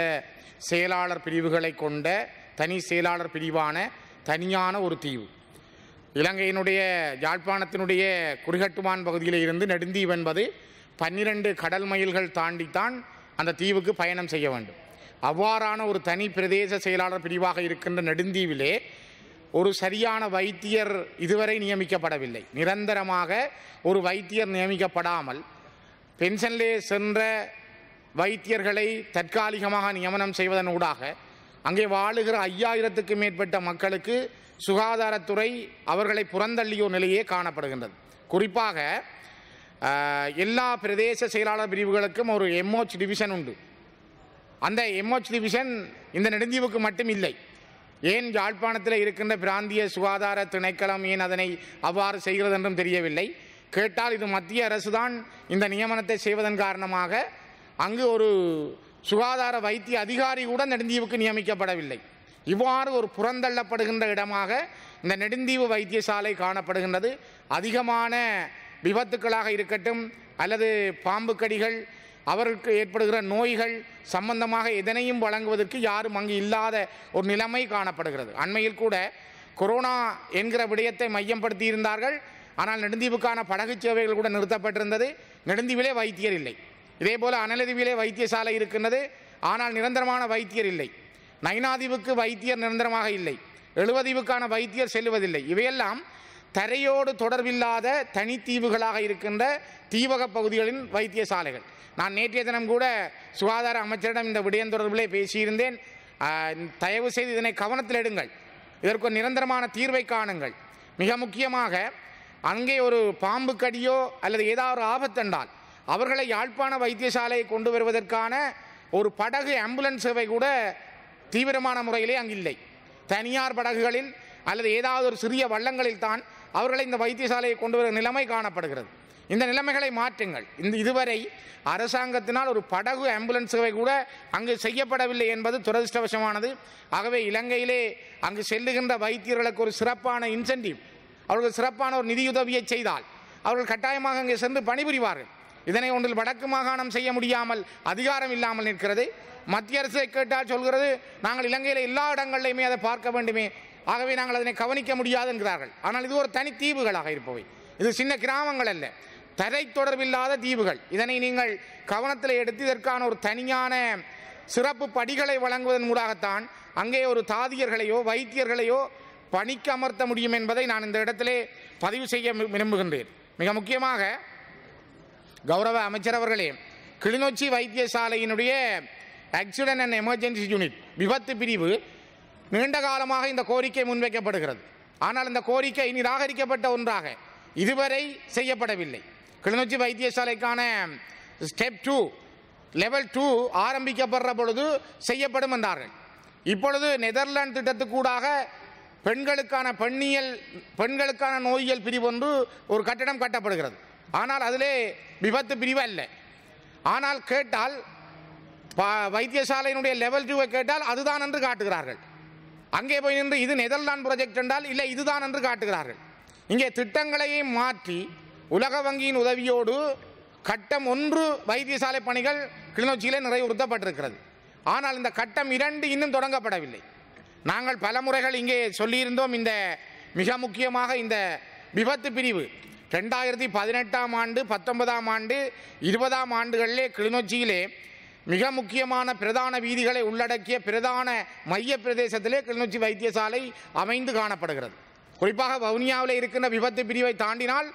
செயலாளர் பிரிவுகளை கொண்ட தனி செயலாளர் பிரிவான தனியான ஒரு தீவு இலங்கையினுடைய யாழ்ப்பாணத்தினுடைய குறிகட்டுமான் பகுதியில் இருந்து நெடுந்தீவு என்பது பன்னிரண்டு கடல் மைல்கள் தாண்டித்தான் அந்த தீவுக்கு பயணம் செய்ய வேண்டும் அவ்வாறான ஒரு தனி பிரதேச செயலாளர் பிரிவாக இருக்கின்ற நெடுந்தீவிலே ஒரு சரியான வைத்தியர் இதுவரை நியமிக்கப்படவில்லை நிரந்தரமாக ஒரு வைத்தியர் நியமிக்கப்படாமல் பென்ஷன்லே சென்ற வைத்தியர்களை தற்காலிகமாக நியமனம் செய்வதன் ஊடாக அங்கே வாழுகிற ஐயாயிரத்துக்கு மேற்பட்ட மக்களுக்கு சுகாதாரத்துறை அவர்களை புறந்தள்ளியோ நிலையே காணப்படுகின்றது குறிப்பாக எல்லா பிரதேச செயலாளர் பிரிவுகளுக்கும் ஒரு எம்ஓச் டிவிஷன் உண்டு அந்த எம்ஓச் டிவிஷன் இந்த நெடுந்தீவுக்கு மட்டும் இல்லை ஏன் யாழ்ப்பாணத்தில் இருக்கின்ற பிராந்திய சுகாதார திணைக்களம் ஏன் அதனை அவ்வாறு செய்கிறது என்றும் தெரியவில்லை கேட்டால் இது மத்திய அரசு தான் இந்த நியமனத்தை செய்வதன் காரணமாக அங்கு ஒரு சுகாதார வைத்திய அதிகாரி கூட நெடுந்தீவுக்கு நியமிக்கப்படவில்லை இவ்வாறு ஒரு புறந்தள்ளப்படுகின்ற இடமாக இந்த நெடுந்தீவு வைத்தியசாலை காணப்படுகின்றது அதிகமான விபத்துக்களாக இருக்கட்டும் அல்லது பாம்பு கடிகள் அவருக்கு ஏற்படுகிற நோய்கள் சம்பந்தமாக எதனையும் வழங்குவதற்கு யாரும் அங்கு இல்லாத ஒரு நிலைமை காணப்படுகிறது அண்மையில் கூட கொரோனா என்கிற விடயத்தை மையப்படுத்தி இருந்தார்கள் ஆனால் நெடுந்தீவுக்கான படகு சேவைகள் கூட நிறுத்தப்பட்டிருந்தது நெடுந்தீவிலே வைத்தியர் இல்லை இதே போல் அனலதிவிலே வைத்தியசாலை இருக்கின்றது ஆனால் நிரந்தரமான வைத்தியர் இல்லை நைனாதிவுக்கு வைத்தியர் நிரந்தரமாக இல்லை எழுவதிவுக்கான வைத்தியர் செல்லுவதில்லை இவையெல்லாம் தரையோடு தொடர்பில்லாத தனித்தீவுகளாக இருக்கின்ற தீவக பகுதிகளின் வைத்தியசாலைகள் நான் நேற்றைய தினம் கூட சுகாதார அமைச்சரிடம் இந்த விடயம் தொடர்பிலே பேசியிருந்தேன் தயவு செய்து இதனை கவனத்தில் எடுங்கள் இதற்கு நிரந்தரமான தீர்வை காணுங்கள் மிக முக்கியமாக அங்கே ஒரு பாம்பு கடியோ அல்லது ஏதாவது ஒரு ஆபத்தென்றால் அவர்களை யாழ்ப்பாண வைத்தியசாலையை கொண்டு வருவதற்கான ஒரு படகு ஆம்புலன்ஸ் சேவை கூட தீவிரமான முறையிலே அங்கு இல்லை தனியார் படகுகளில் அல்லது ஏதாவது ஒரு சிறிய வள்ளங்களில் தான் அவர்களை இந்த வைத்தியசாலையை கொண்டு வர நிலைமை காணப்படுகிறது இந்த நிலைமைகளை மாற்றுங்கள் இந்த இதுவரை அரசாங்கத்தினால் ஒரு படகு ஆம்புலன்ஸ் சேவை கூட அங்கு செய்யப்படவில்லை என்பது துரதிருஷ்டவசமானது ஆகவே இலங்கையிலே அங்கு செல்லுகின்ற வைத்தியர்களுக்கு ஒரு சிறப்பான இன்சென்டிவ் அவர்கள் சிறப்பான ஒரு நிதியுதவியை செய்தால் அவர்கள் கட்டாயமாக அங்கே சென்று பணிபுரிவார்கள் இதனை ஒன்றில் வடக்கு மாகாணம் செய்ய முடியாமல் அதிகாரம் இல்லாமல் நிற்கிறது மத்திய அரசை கேட்டால் சொல்கிறது நாங்கள் இலங்கையில் எல்லா இடங்களிலுமே அதை பார்க்க வேண்டுமே ஆகவே நாங்கள் அதனை கவனிக்க முடியாது என்கிறார்கள் ஆனால் இது ஒரு தனி தீவுகளாக இருப்பவை இது சின்ன கிராமங்கள் அல்ல தரை தொடர்பில்லாத தீவுகள் இதனை நீங்கள் கவனத்தில் எடுத்து இதற்கான ஒரு தனியான சிறப்பு படிகளை வழங்குவதன் மூலாகத்தான் அங்கே ஒரு தாதியர்களையோ வைத்தியர்களையோ பணிக்கு அமர்த்த முடியும் என்பதை நான் இந்த இடத்திலே பதிவு செய்ய விரும்புகின்றேன் மிக முக்கியமாக கௌரவ அமைச்சர் அவர்களே கிளிநொச்சி வைத்தியசாலையினுடைய ஆக்சிடென்ட் அண்ட் எமர்ஜென்சி யூனிட் விபத்து பிரிவு நீண்ட காலமாக இந்த கோரிக்கை முன்வைக்கப்படுகிறது ஆனால் இந்த கோரிக்கை நிராகரிக்கப்பட்ட ஒன்றாக இதுவரை செய்யப்படவில்லை கிளிநொச்சி வைத்தியசாலைக்கான ஸ்டெப் டூ லெவல் டூ ஆரம்பிக்கப்படுற பொழுது செய்யப்படும் என்றார்கள் இப்பொழுது நெதர்லாந்து திட்டத்துக்கூடாக பெண்களுக்கான பெண்ணியல் பெண்களுக்கான நோயியல் பிரிவொன்று ஒரு கட்டடம் கட்டப்படுகிறது ஆனால் அதிலே விபத்து பிரிவு அல்ல ஆனால் கேட்டால் வைத்தியசாலையினுடைய லெவல் டூவை கேட்டால் அதுதான் என்று காட்டுகிறார்கள் அங்கே போய் நின்று இது நெதர்லாந்து ப்ரொஜெக்ட் என்றால் இல்லை இதுதான் என்று காட்டுகிறார்கள் இங்கே திட்டங்களையும் மாற்றி உலக வங்கியின் உதவியோடு கட்டம் ஒன்று வைத்தியசாலை பணிகள் கிளிநொச்சியில் நிறைவுறுத்தப்பட்டிருக்கிறது ஆனால் இந்த கட்டம் இரண்டு இன்னும் தொடங்கப்படவில்லை நாங்கள் பல முறைகள் இங்கே சொல்லியிருந்தோம் இந்த மிக முக்கியமாக இந்த விபத்து பிரிவு ரெண்டாயிரத்தி பதினெட்டாம் ஆண்டு பத்தொன்பதாம் ஆண்டு இருபதாம் ஆண்டுகளிலே கிளிநொச்சியிலே மிக முக்கியமான பிரதான வீதிகளை உள்ளடக்கிய பிரதான மைய பிரதேசத்திலே கிளிநொச்சி வைத்தியசாலை அமைந்து காணப்படுகிறது குறிப்பாக வவுனியாவில் இருக்கின்ற விபத்து பிரிவை தாண்டினால்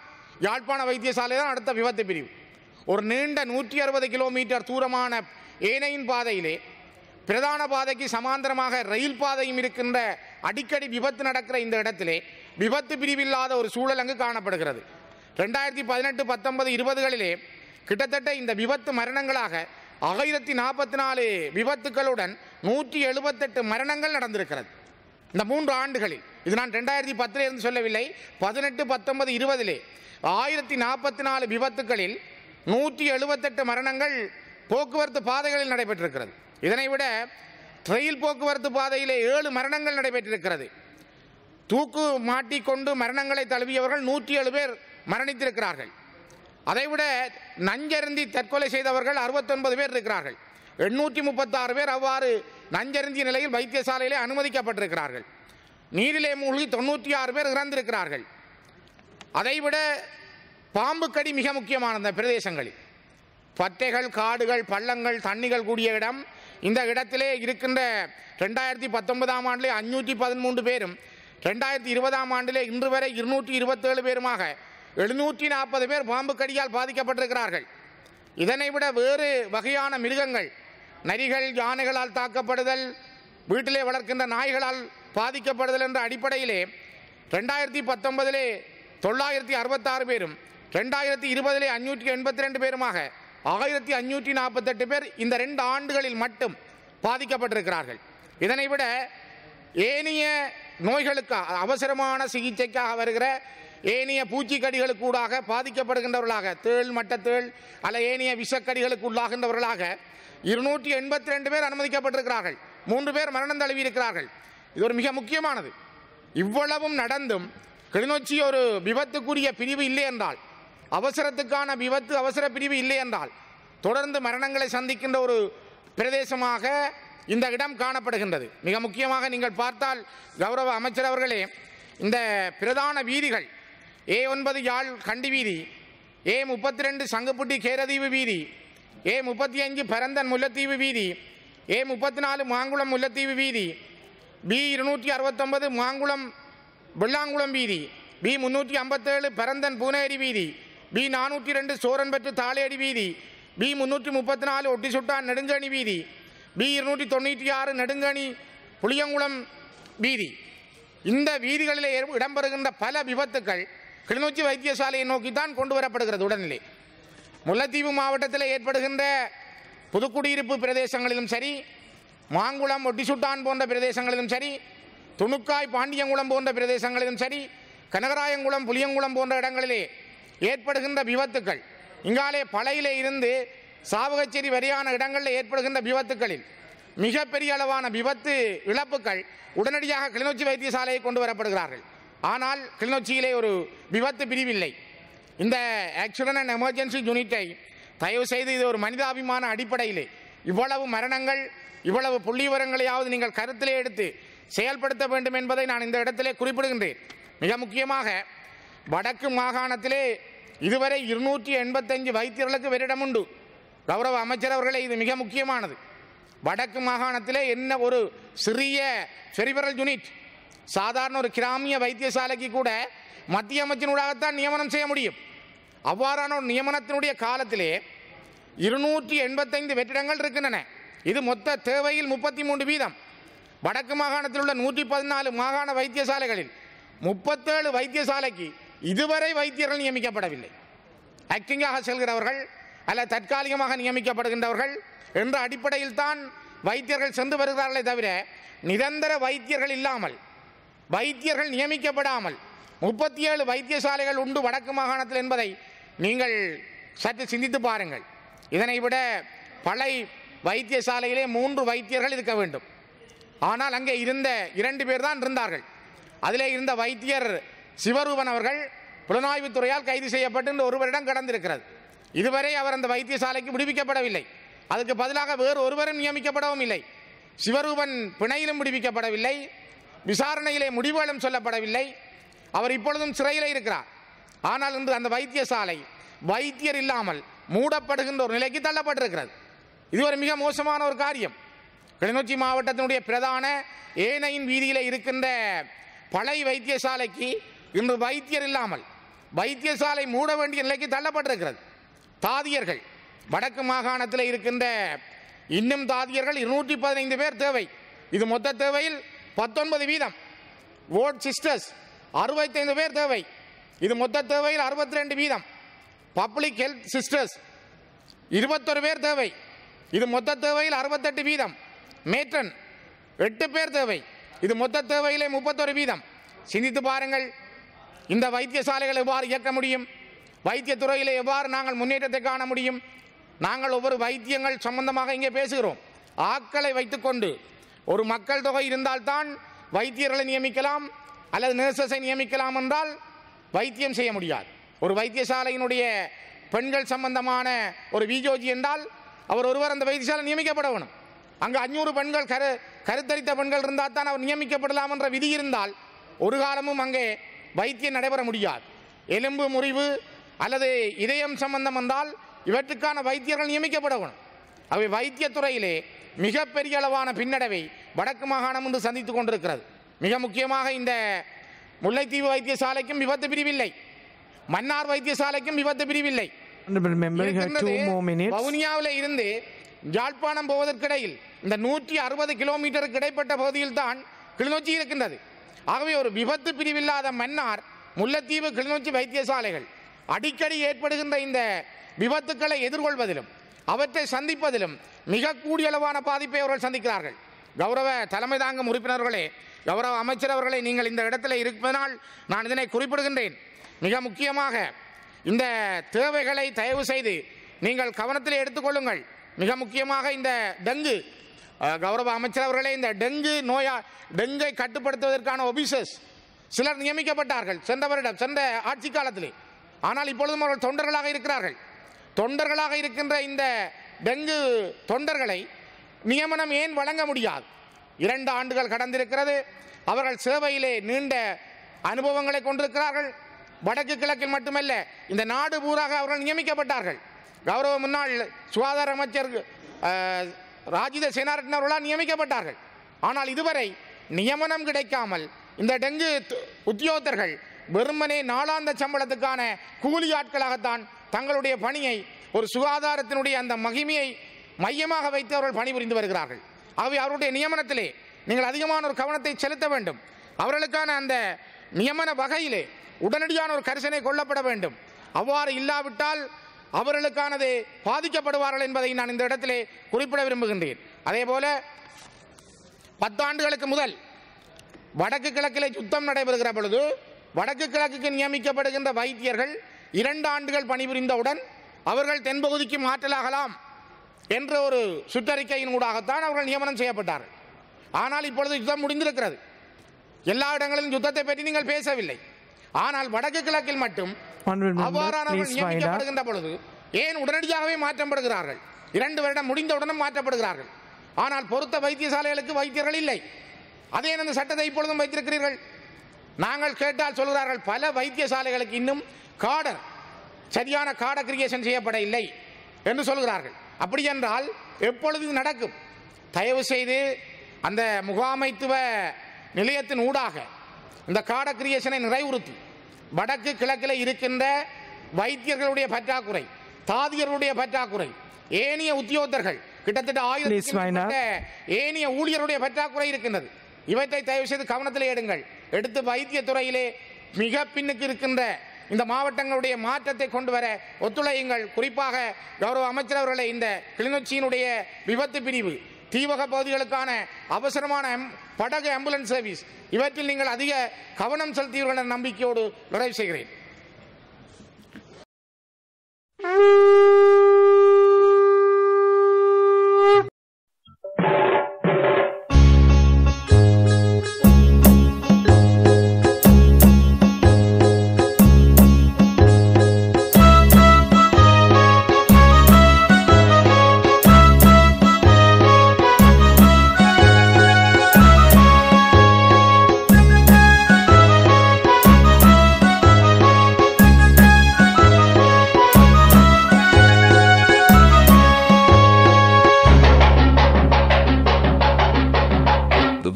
யாழ்ப்பாண வைத்தியசாலை தான் அடுத்த விபத்து பிரிவு ஒரு நீண்ட நூற்றி அறுபது கிலோமீட்டர் தூரமான ஏனையின் பாதையிலே பிரதான பாதைக்கு சமாந்தரமாக ரயில் பாதையும் இருக்கின்ற அடிக்கடி விபத்து நடக்கிற இந்த இடத்திலே விபத்து பிரிவில்லாத ஒரு சூழல் அங்கு காணப்படுகிறது ரெண்டாயிரத்தி பதினெட்டு பத்தொன்பது இருபதுகளிலே கிட்டத்தட்ட இந்த விபத்து மரணங்களாக ஆயிரத்தி நாற்பத்தி நாலு விபத்துக்களுடன் நூற்றி எழுபத்தெட்டு மரணங்கள் நடந்திருக்கிறது இந்த மூன்று ஆண்டுகளில் இது நான் ரெண்டாயிரத்தி பத்தில் இருந்து சொல்லவில்லை பதினெட்டு பத்தொன்பது இருபதிலே ஆயிரத்தி நாற்பத்தி நாலு விபத்துக்களில் நூற்றி எழுபத்தெட்டு மரணங்கள் போக்குவரத்து பாதைகளில் நடைபெற்றிருக்கிறது இதனை விட ரயில் போக்குவரத்து பாதையிலே ஏழு மரணங்கள் நடைபெற்றிருக்கிறது தூக்கு மாட்டிக்கொண்டு மரணங்களை தழுவியவர்கள் நூற்றி ஏழு பேர் மரணித்திருக்கிறார்கள் அதைவிட நஞ்சருந்தி தற்கொலை செய்தவர்கள் அறுபத்தொன்பது பேர் இருக்கிறார்கள் எண்ணூற்றி முப்பத்தாறு பேர் அவ்வாறு நஞ்சருந்திய நிலையில் வைத்தியசாலையிலே அனுமதிக்கப்பட்டிருக்கிறார்கள் நீரிலே மூழ்கி தொண்ணூற்றி ஆறு பேர் இறந்திருக்கிறார்கள் அதைவிட பாம்பு கடி மிக முக்கியமான இந்த பிரதேசங்களில் பத்தைகள் காடுகள் பள்ளங்கள் தண்ணிகள் கூடிய இடம் இந்த இடத்திலே இருக்கின்ற ரெண்டாயிரத்தி பத்தொன்பதாம் ஆண்டிலே அஞ்சூற்றி பதிமூன்று பேரும் ரெண்டாயிரத்தி இருபதாம் ஆண்டிலே இன்று வரை இருநூற்றி இருபத்தேழு பேருமாக எழுநூற்றி நாற்பது பேர் பாம்பு கடியால் பாதிக்கப்பட்டிருக்கிறார்கள் இதனை விட வேறு வகையான மிருகங்கள் நரிகள் யானைகளால் தாக்கப்படுதல் வீட்டிலே வளர்க்கின்ற நாய்களால் பாதிக்கப்படுதல் என்ற அடிப்படையிலே ரெண்டாயிரத்தி பத்தொன்பதிலே தொள்ளாயிரத்தி அறுபத்தாறு பேரும் ரெண்டாயிரத்தி இருபதிலே அஞ்சூற்றி எண்பத்தி ரெண்டு பேருமாக ஆயிரத்தி அஞ்சூற்றி நாற்பத்தெட்டு பேர் இந்த ரெண்டு ஆண்டுகளில் மட்டும் பாதிக்கப்பட்டிருக்கிறார்கள் இதனை விட ஏனைய நோய்களுக்கு அவசரமான சிகிச்சைக்காக வருகிற ஏனைய பூச்சிக்கடிகளுக்கூடாக பாதிக்கப்படுகின்றவர்களாக தேள் மட்டத்தேள் அல்ல ஏனைய விஷக்கடிகளுக்கு உள்ளாகின்றவர்களாக இருநூற்றி எண்பத்தி ரெண்டு பேர் அனுமதிக்கப்பட்டிருக்கிறார்கள் மூன்று பேர் மரணம் தழுவியிருக்கிறார்கள் இது ஒரு மிக முக்கியமானது இவ்வளவும் நடந்தும் கிளிநொச்சி ஒரு விபத்துக்குரிய பிரிவு இல்லை என்றால் அவசரத்துக்கான விபத்து அவசர பிரிவு இல்லை என்றால் தொடர்ந்து மரணங்களை சந்திக்கின்ற ஒரு பிரதேசமாக இந்த இடம் காணப்படுகின்றது மிக முக்கியமாக நீங்கள் பார்த்தால் கௌரவ அமைச்சர் அவர்களே இந்த பிரதான வீதிகள் ஏ ஒன்பது யாழ் கண்டி வீதி ஏ முப்பத்தி ரெண்டு சங்குப்புட்டி கேரதீவு வீதி ஏ முப்பத்தி அஞ்சு பரந்தன் முல்லத்தீவு வீதி ஏ முப்பத்தி நாலு மாங்குளம் முல்லத்தீவு வீதி பி இருநூற்றி அறுபத்தொம்பது மாங்குளம் வெள்ளாங்குளம் வீதி பி முந்நூற்றி ஐம்பத்தேழு பரந்தன் பூனேரி வீதி பி நானூற்றி ரெண்டு சோரன்பற்று தாளேடி வீதி பி முந்நூற்றி முப்பத்தி நாலு ஒட்டி சுட்டான் நெடுஞ்சனி வீதி பி இருநூற்றி தொண்ணூற்றி ஆறு நெடுங்கணி புளியங்குளம் வீதி இந்த வீதிகளில் இடம்பெறுகின்ற பல விபத்துக்கள் கிளிநொச்சி வைத்தியசாலையை நோக்கி தான் கொண்டு வரப்படுகிறது உடல்நிலை முல்லைத்தீவு மாவட்டத்தில் ஏற்படுகின்ற புதுக்குடியிருப்பு பிரதேசங்களிலும் சரி மாங்குளம் ஒட்டிசுட்டான் போன்ற பிரதேசங்களிலும் சரி துணுக்காய் பாண்டியங்குளம் போன்ற பிரதேசங்களிலும் சரி கனகராயங்குளம் புளியங்குளம் போன்ற இடங்களிலே ஏற்படுகின்ற விபத்துக்கள் இங்காலே பழையிலே இருந்து சாவகச்சேரி வரியான இடங்களில் ஏற்படுகின்ற விபத்துக்களில் மிகப்பெரிய அளவான விபத்து இழப்புகள் உடனடியாக கிளிநொச்சி வைத்தியசாலையை கொண்டு வரப்படுகிறார்கள் ஆனால் கிளிநொச்சியிலே ஒரு விபத்து பிரிவில்லை இந்த ஆக்சிடென்ட் அண்ட் எமர்ஜென்சி யூனிட்டை தயவு செய்து இது ஒரு மனிதாபிமான அடிப்படையிலே இவ்வளவு மரணங்கள் இவ்வளவு புள்ளி விவரங்களையாவது நீங்கள் கருத்திலே எடுத்து செயல்படுத்த வேண்டும் என்பதை நான் இந்த இடத்திலே குறிப்பிடுகின்றேன் மிக முக்கியமாக வடக்கு மாகாணத்திலே இதுவரை இருநூற்றி எண்பத்தஞ்சு வைத்தியர்களுக்கு வெறிடம் உண்டு கௌரவ அமைச்சர் அவர்களே இது மிக முக்கியமானது வடக்கு மாகாணத்திலே என்ன ஒரு சிறிய செரிபரல் யூனிட் சாதாரண ஒரு கிராமிய வைத்தியசாலைக்கு கூட மத்திய அமைச்சினூடாகத்தான் நியமனம் செய்ய முடியும் அவ்வாறான ஒரு நியமனத்தினுடைய காலத்திலே இருநூற்றி எண்பத்தைந்து வெற்றிடங்கள் இருக்கின்றன இது மொத்த தேவையில் முப்பத்தி மூன்று வீதம் வடக்கு மாகாணத்தில் உள்ள நூற்றி பதினாலு மாகாண வைத்தியசாலைகளில் முப்பத்தேழு வைத்தியசாலைக்கு இதுவரை வைத்தியர்கள் நியமிக்கப்படவில்லை ஆக்டிங்காக செல்கிறவர்கள் அல்ல தற்காலிகமாக நியமிக்கப்படுகின்றவர்கள் என்ற அடிப்படையில் தான் வைத்தியர்கள் சென்று வருகிறார்களே தவிர நிரந்தர வைத்தியர்கள் இல்லாமல் வைத்தியர்கள் நியமிக்கப்படாமல் முப்பத்தி ஏழு வைத்தியசாலைகள் உண்டு வடக்கு மாகாணத்தில் என்பதை நீங்கள் சற்று சிந்தித்து பாருங்கள் இதனை விட பழை வைத்தியசாலையிலே மூன்று வைத்தியர்கள் இருக்க வேண்டும் ஆனால் அங்கே இருந்த இரண்டு பேர் தான் இருந்தார்கள் அதிலே இருந்த வைத்தியர் சிவரூபன் அவர்கள் புலனாய்வுத்துறையால் கைது செய்யப்பட்டு ஒரு வருடம் கடந்திருக்கிறது இதுவரை அவர் அந்த வைத்தியசாலைக்கு விடுவிக்கப்படவில்லை அதுக்கு பதிலாக வேறு ஒருவரும் நியமிக்கப்படவும் இல்லை சிவரூபன் பிணையிலும் விடுவிக்கப்படவில்லை விசாரணையிலே முடிவுகளும் சொல்லப்படவில்லை அவர் இப்பொழுதும் சிறையில் இருக்கிறார் ஆனால் இன்று அந்த வைத்தியசாலை வைத்தியர் இல்லாமல் மூடப்படுகின்ற ஒரு நிலைக்கு தள்ளப்பட்டிருக்கிறது இது ஒரு மிக மோசமான ஒரு காரியம் கிளிநொச்சி மாவட்டத்தினுடைய பிரதான ஏனையின் வீதியில் இருக்கின்ற பழைய வைத்தியசாலைக்கு இன்று வைத்தியர் இல்லாமல் வைத்தியசாலை மூட வேண்டிய நிலைக்கு தள்ளப்பட்டிருக்கிறது தாதியர்கள் வடக்கு மாகாணத்தில் இருக்கின்ற இன்னும் தாதியர்கள் இருநூற்றி பதினைந்து பேர் தேவை இது மொத்த தேவையில் பத்தொன்பது வீதம் ஓட் சிஸ்டர்ஸ் அறுபத்தைந்து பேர் தேவை இது மொத்த தேவையில் அறுபத்தி ரெண்டு வீதம் பப்ளிக் ஹெல்த் சிஸ்டர்ஸ் இருபத்தொரு பேர் தேவை இது மொத்த தேவையில் அறுபத்தெட்டு வீதம் மேட்ரன் எட்டு பேர் தேவை இது மொத்த தேவையிலே முப்பத்தொரு வீதம் சிந்தித்து பாருங்கள் இந்த வைத்தியசாலைகளை எவ்வாறு இயக்க முடியும் வைத்தியத்துறையில் எவ்வாறு நாங்கள் முன்னேற்றத்தை காண முடியும் நாங்கள் ஒவ்வொரு வைத்தியங்கள் சம்பந்தமாக இங்கே பேசுகிறோம் ஆக்களை வைத்துக்கொண்டு ஒரு மக்கள் தொகை இருந்தால்தான் வைத்தியர்களை நியமிக்கலாம் அல்லது நர்சஸை நியமிக்கலாம் என்றால் வைத்தியம் செய்ய முடியாது ஒரு வைத்தியசாலையினுடைய பெண்கள் சம்பந்தமான ஒரு விஜோஜி என்றால் அவர் ஒருவர் அந்த வைத்தியசாலை நியமிக்கப்பட வேணும் அங்கு அஞ்சூறு பெண்கள் கரு கருத்தரித்த பெண்கள் இருந்தால் தான் அவர் நியமிக்கப்படலாம் என்ற விதி இருந்தால் ஒரு காலமும் அங்கே வைத்தியம் நடைபெற முடியாது எலும்பு முறிவு அல்லது இதயம் சம்பந்தம் என்றால் இவற்றுக்கான வைத்தியர்கள் நியமிக்கப்பட வேணும் அவை வைத்தியத்துறையிலே மிகப்பெரிய அளவான பின்னடைவை வடக்கு மாகாணம் என்று சந்தித்து கொண்டிருக்கிறது மிக முக்கியமாக இந்த முல்லைத்தீவு வைத்தியசாலைக்கும் விபத்து பிரிவில்லை மன்னார் வைத்தியசாலைக்கும் விபத்து பிரிவில்லை வவுனியாவில் இருந்து யாழ்ப்பாணம் போவதற்கிடையில் இந்த நூற்றி அறுபது கிலோமீட்டருக்கு இடைப்பட்ட பகுதியில் தான் கிளிநொச்சி இருக்கின்றது ஆகவே ஒரு விபத்து பிரிவில்லாத மன்னார் முல்லைத்தீவு கிளிநொச்சி வைத்தியசாலைகள் அடிக்கடி ஏற்படுகின்ற இந்த விபத்துக்களை எதிர்கொள்வதிலும் அவற்றை சந்திப்பதிலும் மிக கூடிய அளவான பாதிப்பை அவர்கள் சந்திக்கிறார்கள் கௌரவ தலைமை தாங்கும் உறுப்பினர்களே கௌரவ அமைச்சர் அவர்களை நீங்கள் இந்த இடத்துல இருப்பதனால் நான் இதனை குறிப்பிடுகின்றேன் மிக முக்கியமாக இந்த தேவைகளை தயவு செய்து நீங்கள் கவனத்தில் எடுத்துக்கொள்ளுங்கள் மிக முக்கியமாக இந்த டெங்கு கௌரவ அமைச்சர் அவர்களே இந்த டெங்கு நோயா டெங்கை கட்டுப்படுத்துவதற்கான ஒபிசஸ் சிலர் நியமிக்கப்பட்டார்கள் சென்ற வருடம் சென்ற ஆட்சி காலத்திலே ஆனால் இப்பொழுதும் அவர்கள் தொண்டர்களாக இருக்கிறார்கள் தொண்டர்களாக இருக்கின்ற இந்த டெங்கு தொண்டர்களை நியமனம் ஏன் வழங்க முடியாது இரண்டு ஆண்டுகள் கடந்திருக்கிறது அவர்கள் சேவையிலே நீண்ட அனுபவங்களை கொண்டிருக்கிறார்கள் வடக்கு கிழக்கில் மட்டுமல்ல இந்த நாடு பூராக அவர்கள் நியமிக்கப்பட்டார்கள் கௌரவ முன்னாள் சுகாதார அமைச்சர் ராஜித சேனாரட்ன அவர்களால் நியமிக்கப்பட்டார்கள் ஆனால் இதுவரை நியமனம் கிடைக்காமல் இந்த டெங்கு உத்தியோகத்தர்கள் வெறுமனே நாளாந்த சம்பளத்துக்கான கூலி ஆட்களாகத்தான் தங்களுடைய பணியை ஒரு சுகாதாரத்தினுடைய அந்த மகிமையை மையமாக வைத்து அவர்கள் பணிபுரிந்து வருகிறார்கள் ஆகவே அவருடைய நியமனத்திலே நீங்கள் அதிகமான ஒரு கவனத்தை செலுத்த வேண்டும் அவர்களுக்கான அந்த நியமன வகையிலே உடனடியான ஒரு கரிசனை கொள்ளப்பட வேண்டும் அவ்வாறு இல்லாவிட்டால் அவர்களுக்கானது பாதிக்கப்படுவார்கள் என்பதை நான் இந்த இடத்திலே குறிப்பிட விரும்புகின்றேன் அதே போல பத்தாண்டுகளுக்கு முதல் வடக்கு கிழக்கிலே யுத்தம் நடைபெறுகிற பொழுது வடக்கு கிழக்குக்கு நியமிக்கப்படுகின்ற வைத்தியர்கள் இரண்டு ஆண்டுகள் பணிபுரிந்தவுடன் அவர்கள் தென்பகுதிக்கு மாற்றலாகலாம் என்ற ஒரு சுற்றறிக்கையின் ஊடாகத்தான் அவர்கள் நியமனம் செய்யப்பட்டார்கள் ஆனால் இப்பொழுது யுத்தம் முடிந்திருக்கிறது எல்லா இடங்களிலும் யுத்தத்தை பற்றி நீங்கள் பேசவில்லை ஆனால் வடக்கு கிழக்கில் மட்டும் அவ்வாறானவர்கள் நியமிக்கப்படுகின்ற பொழுது ஏன் உடனடியாகவே மாற்றப்படுகிறார்கள் இரண்டு வருடம் முடிந்தவுடனும் மாற்றப்படுகிறார்கள் ஆனால் பொருத்த வைத்தியசாலைகளுக்கு வைத்தியர்கள் இல்லை அதே அந்த சட்டத்தை இப்பொழுதும் வைத்திருக்கிறீர்கள் நாங்கள் கேட்டால் சொல்கிறார்கள் பல வைத்தியசாலைகளுக்கு இன்னும் காடர் சரியான காட கிரியேஷன் செய்யப்பட இல்லை என்று சொல்கிறார்கள் அப்படி என்றால் எப்பொழுது நடக்கும் தயவு செய்து அந்த முகாமைத்துவ நிலையத்தின் ஊடாக இந்த காட கிரியேஷனை நிறைவுறுத்தி வடக்கு கிழக்கில் இருக்கின்ற வைத்தியர்களுடைய பற்றாக்குறை தாதியர்களுடைய பற்றாக்குறை ஏனைய உத்தியோகத்தர்கள் கிட்டத்தட்ட ஆயுதம் ஏனைய ஊழியருடைய பற்றாக்குறை இருக்கின்றது இவற்றை தயவு செய்து கவனத்தில் எடுங்கள் எடுத்து வைத்திய துறையிலே மிக பின்னுக்கு இருக்கின்ற இந்த மாவட்டங்களுடைய மாற்றத்தை கொண்டு வர ஒத்துழையுங்கள் குறிப்பாக கௌரவ அமைச்சர் அவர்களை இந்த கிளிநொச்சியினுடைய விபத்து பிரிவு தீவக பகுதிகளுக்கான அவசரமான படகு ஆம்புலன்ஸ் சர்வீஸ் இவற்றில் நீங்கள் அதிக கவனம் செலுத்தீர்கள் என்ற நம்பிக்கையோடு நிறைவு செய்கிறேன்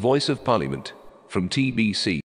Voice of Parliament from TBC.